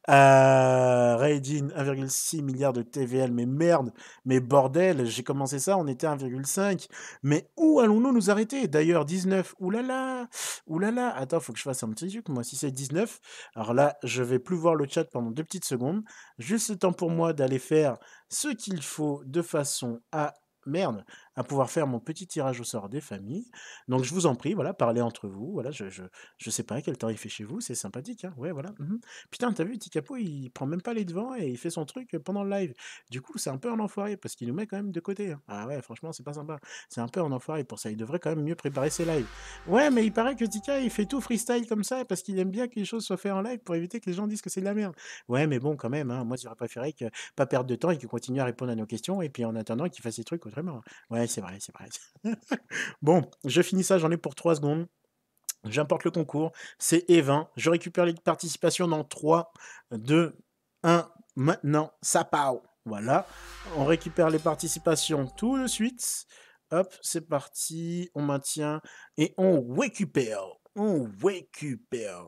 Euh, Raidin, 1,6 milliard de TVL. Mais merde, mais bordel, j'ai commencé ça, on était 1,5. Mais où allons-nous nous arrêter D'ailleurs, 19, oulala, oulala. Attends, faut que je fasse un petit truc, moi, si c'est 19. Alors là, je vais plus voir le chat pendant deux petites secondes. Juste le temps pour moi d'aller faire ce qu'il faut de façon à merde, à pouvoir faire mon petit tirage au sort des familles. Donc je vous en prie, voilà, parlez entre vous. Voilà, je, je, je sais pas quel temps il fait chez vous, c'est sympathique. Hein, ouais, voilà. Mmh Putain, t'as vu, Ticapo, il prend même pas les devants et il fait son truc pendant le live. Du coup, c'est un peu un enfoiré parce qu'il nous met quand même de côté. Hein. Ah ouais, franchement, c'est pas sympa. C'est un peu un enfoiré pour ça. Il devrait quand même mieux préparer ses lives. Ouais, mais il paraît que Tika, il fait tout freestyle comme ça parce qu'il aime bien que les choses soient faites en live pour éviter que les gens disent que c'est de la merde. Ouais, mais bon, quand même, hein, moi, j'aurais préféré que pas perdre de temps et qu'il continue à répondre à nos questions et puis en attendant qu'il fasse ses trucs autrement. Ouais, c'est vrai, c'est vrai. bon, je finis ça, j'en ai pour 3 secondes. J'importe le concours, c'est E20. Je récupère les participations dans 3, 2, 1. Maintenant, ça part. Voilà, on récupère les participations tout de suite. Hop, c'est parti, on maintient et on récupère. On récupère.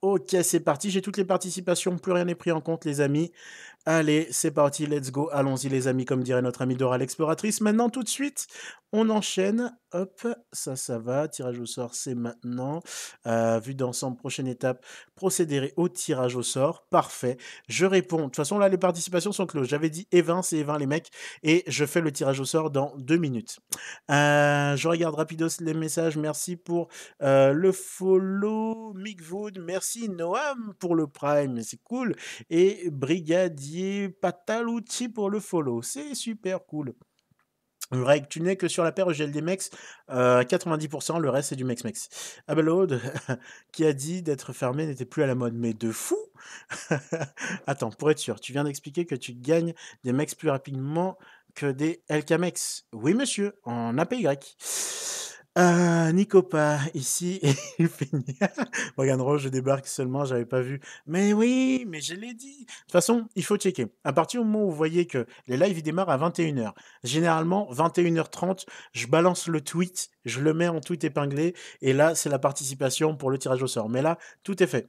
Ok, c'est parti, j'ai toutes les participations, plus rien n'est pris en compte les amis. Allez, c'est parti, let's go, allons-y les amis, comme dirait notre ami Dora l'exploratrice. Maintenant, tout de suite, on enchaîne. Hop, ça, ça va. Tirage au sort, c'est maintenant. Vu euh, vue d'ensemble, prochaine étape, procéder au tirage au sort. Parfait. Je réponds. De toute façon, là, les participations sont closes. J'avais dit et c'est 20 les mecs. Et je fais le tirage au sort dans deux minutes. Euh, je regarde rapidos les messages. Merci pour euh, le follow. Mick Wood, merci Noam pour le prime. C'est cool. Et Brigadier patal outil pour le follow. C'est super cool. Règle, tu n'es que sur la paire gel des mecs, 90%, le reste c'est du mex-mex. Abelode, qui a dit d'être fermé n'était plus à la mode, mais de fou Attends, pour être sûr, tu viens d'expliquer que tu gagnes des mecs plus rapidement que des LKMX. Oui, monsieur, en APY. « Ah, Nicopa, ici, et Regarde, Rose, je débarque seulement, j'avais pas vu. Mais oui, mais je l'ai dit. De toute façon, il faut checker. À partir du moment où vous voyez que les lives, ils démarrent à 21h. Généralement, 21h30, je balance le tweet, je le mets en tweet épinglé, et là, c'est la participation pour le tirage au sort. Mais là, tout est fait.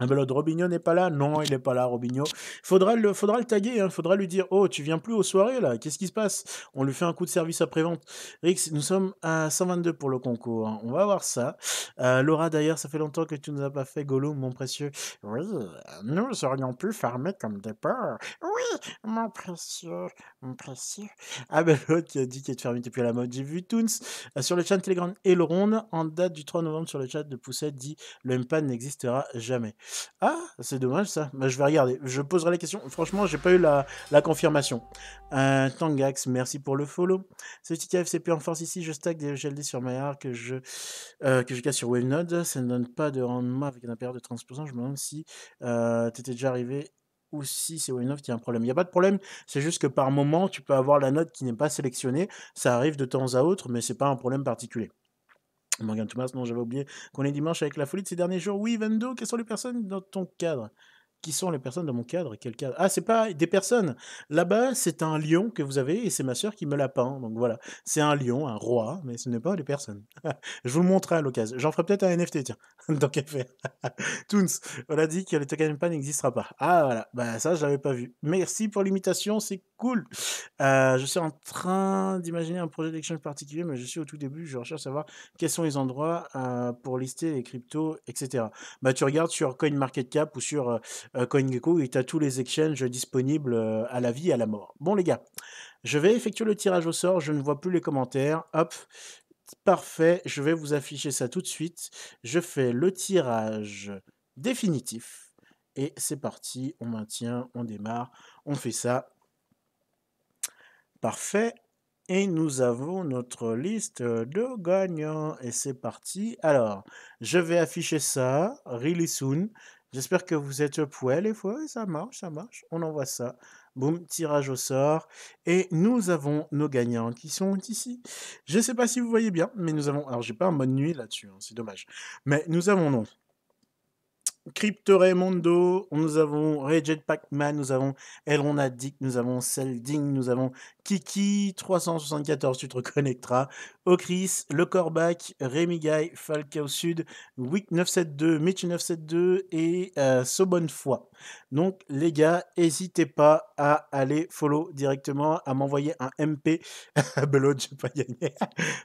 Ah ben l'autre Robinho n'est pas là Non, il n'est pas là, Robinho. Faudra le, faudra le taguer, Il hein. faudra lui dire Oh, tu viens plus aux soirées là, qu'est-ce qui se passe On lui fait un coup de service après-vente. Rix, nous sommes à 122 pour le concours, on va voir ça. Euh, Laura, d'ailleurs, ça fait longtemps que tu nous as pas fait Gollum, mon précieux. Oui, nous aurions plus farmer comme départ Oui, mon précieux, mon précieux. Ah ben l'autre qui a dit qu'il est fermé depuis la mode. J'ai vu Toons euh, sur le chat Telegram et le Ronde en date du 3 novembre sur le chat de Pousset dit Le MPAN n'existera jamais. Ah, c'est dommage ça. Bah, je vais regarder. Je poserai la question. Franchement, j'ai pas eu la, confirmation. Euh, Tangax, merci pour le follow. C'est petit en force ici. Je stack des GLD sur Maillard que je euh, que je casse sur Wavenode. Ça ne donne pas de rendement avec un période de 30%. Je me demande si euh, tu étais déjà arrivé ou si c'est WaveNode qui a un problème. Il n'y a pas de problème, c'est juste que par moment, tu peux avoir la note qui n'est pas sélectionnée. Ça arrive de temps à autre, mais c'est pas un problème particulier. Morgan Thomas, non, j'avais oublié qu'on est dimanche avec la folie de ces derniers jours. Oui, 22, quelles sont les personnes dans ton cadre qui sont les personnes dans mon cadre quel cadre Ah, c'est pas des personnes. Là-bas, c'est un lion que vous avez et c'est ma sœur qui me l'a peint. Donc voilà, c'est un lion, un roi, mais ce n'est pas des personnes. je vous le montrerai à l'occasion. J'en ferai peut-être un NFT, tiens. donc qu'à faire. Toons, on a dit que le token pas n'existera pas. Ah voilà, bah, ça, je l'avais pas vu. Merci pour l'imitation, c'est cool. Euh, je suis en train d'imaginer un projet d'exchange particulier, mais je suis au tout début. Je recherche à savoir quels sont les endroits euh, pour lister les cryptos, etc. Bah tu regardes sur CoinMarketCap ou sur euh, CoinGecko euh, est à tous les exchanges disponibles euh, à la vie et à la mort. Bon les gars, je vais effectuer le tirage au sort, je ne vois plus les commentaires. Hop, parfait, je vais vous afficher ça tout de suite. Je fais le tirage définitif. Et c'est parti, on maintient, on démarre, on fait ça. Parfait. Et nous avons notre liste de gagnants. Et c'est parti. Alors, je vais afficher ça, really soon. J'espère que vous êtes poêle les fois. Ça marche, ça marche. On envoie ça. Boum, tirage au sort. Et nous avons nos gagnants qui sont ici. Je ne sais pas si vous voyez bien, mais nous avons. Alors, j'ai pas un mode nuit là-dessus, hein, c'est dommage. Mais nous avons donc Crypto Mondo, nous avons Reject Pac-Man, nous avons Elron Addict, nous avons Selding, nous avons Kiki, 374, tu te reconnecteras, Ocris, Le Corbac, Rémi Guy, Falcao Sud, Wick 972, Mitch 972 et euh, bonne Foi. Donc les gars, n'hésitez pas à aller follow directement, à m'envoyer un MP. Belot, vais pas gagné.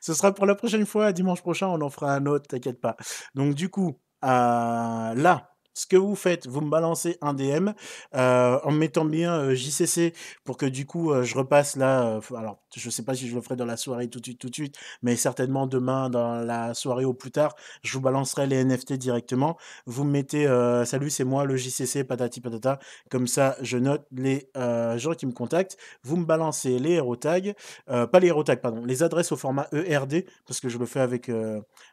Ce sera pour la prochaine fois, dimanche prochain, on en fera un autre, t'inquiète pas. Donc du coup, euh, là, ce que vous faites, vous me balancez un DM euh, en mettant bien euh, JCC pour que du coup euh, je repasse là. alors, je ne sais pas si je le ferai dans la soirée tout de suite, tout de suite, mais certainement demain dans la soirée ou plus tard, je vous balancerai les NFT directement. Vous mettez salut, c'est moi le JCC, patati patata. Comme ça, je note les gens qui me contactent. Vous me balancez les hero pas les hero pardon, les adresses au format ERD parce que je le fais avec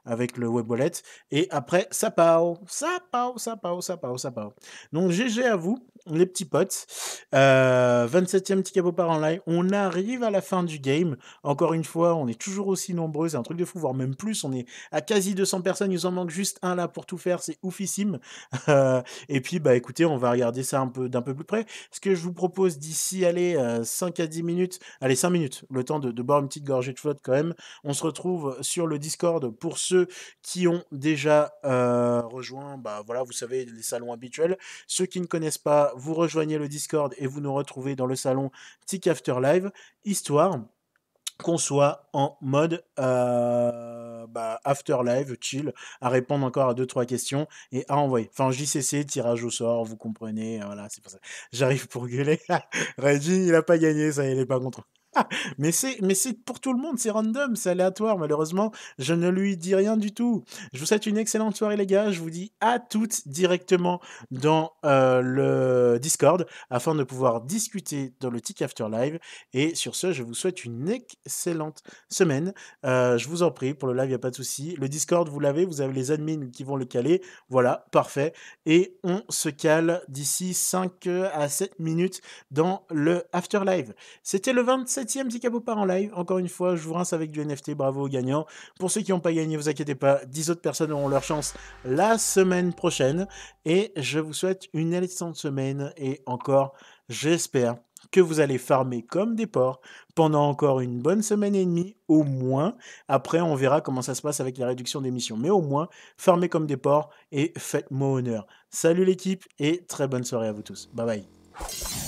avec le web wallet. Et après, ça part, ça part, ça part ça part, ça part. Donc GG à vous les petits potes. 27e euh, petit capot par en live. On arrive à la fin du game. Encore une fois, on est toujours aussi nombreux. C'est un truc de fou, voire même plus. On est à quasi 200 personnes. Il nous en manque juste un là pour tout faire. C'est oufissime. Euh, et puis, bah écoutez, on va regarder ça un peu d'un peu plus près. Ce que je vous propose d'ici, allez, 5 euh, à 10 minutes. Allez, 5 minutes. Le temps de, de, boire une petite gorgée de flotte quand même. On se retrouve sur le Discord pour ceux qui ont déjà rejoint. Bah voilà, vous savez, les salons habituels. Ceux qui ne connaissent pas, vous rejoignez le Discord et vous nous retrouvez dans le salon Tic After Live, histoire qu'on soit en mode euh, bah, after live, chill, à répondre encore à deux trois questions et à envoyer. Enfin, JCC, tirage au sort, vous comprenez, euh, voilà, c'est pour ça. J'arrive pour gueuler. Reggie, il a pas gagné, ça, il est pas contre mais c'est mais c'est pour tout le monde, c'est random, c'est aléatoire malheureusement, je ne lui dis rien du tout. Je vous souhaite une excellente soirée les gars, je vous dis à toutes directement dans euh, le Discord afin de pouvoir discuter dans le tic After Live et sur ce, je vous souhaite une excellente semaine. Euh, je vous en prie pour le live, il n'y a pas de souci. Le Discord, vous l'avez, vous avez les admins qui vont le caler. Voilà, parfait et on se cale d'ici 5 à 7 minutes dans le After Live. C'était le 27 septième petit capot part en live. Encore une fois, je vous rince avec du NFT. Bravo aux gagnants. Pour ceux qui n'ont pas gagné, vous inquiétez pas. Dix autres personnes auront leur chance la semaine prochaine. Et je vous souhaite une excellente semaine. Et encore, j'espère que vous allez farmer comme des porcs pendant encore une bonne semaine et demie, au moins. Après, on verra comment ça se passe avec la réduction d'émissions. Mais au moins, farmez comme des porcs et faites-moi honneur. Salut l'équipe et très bonne soirée à vous tous. Bye bye.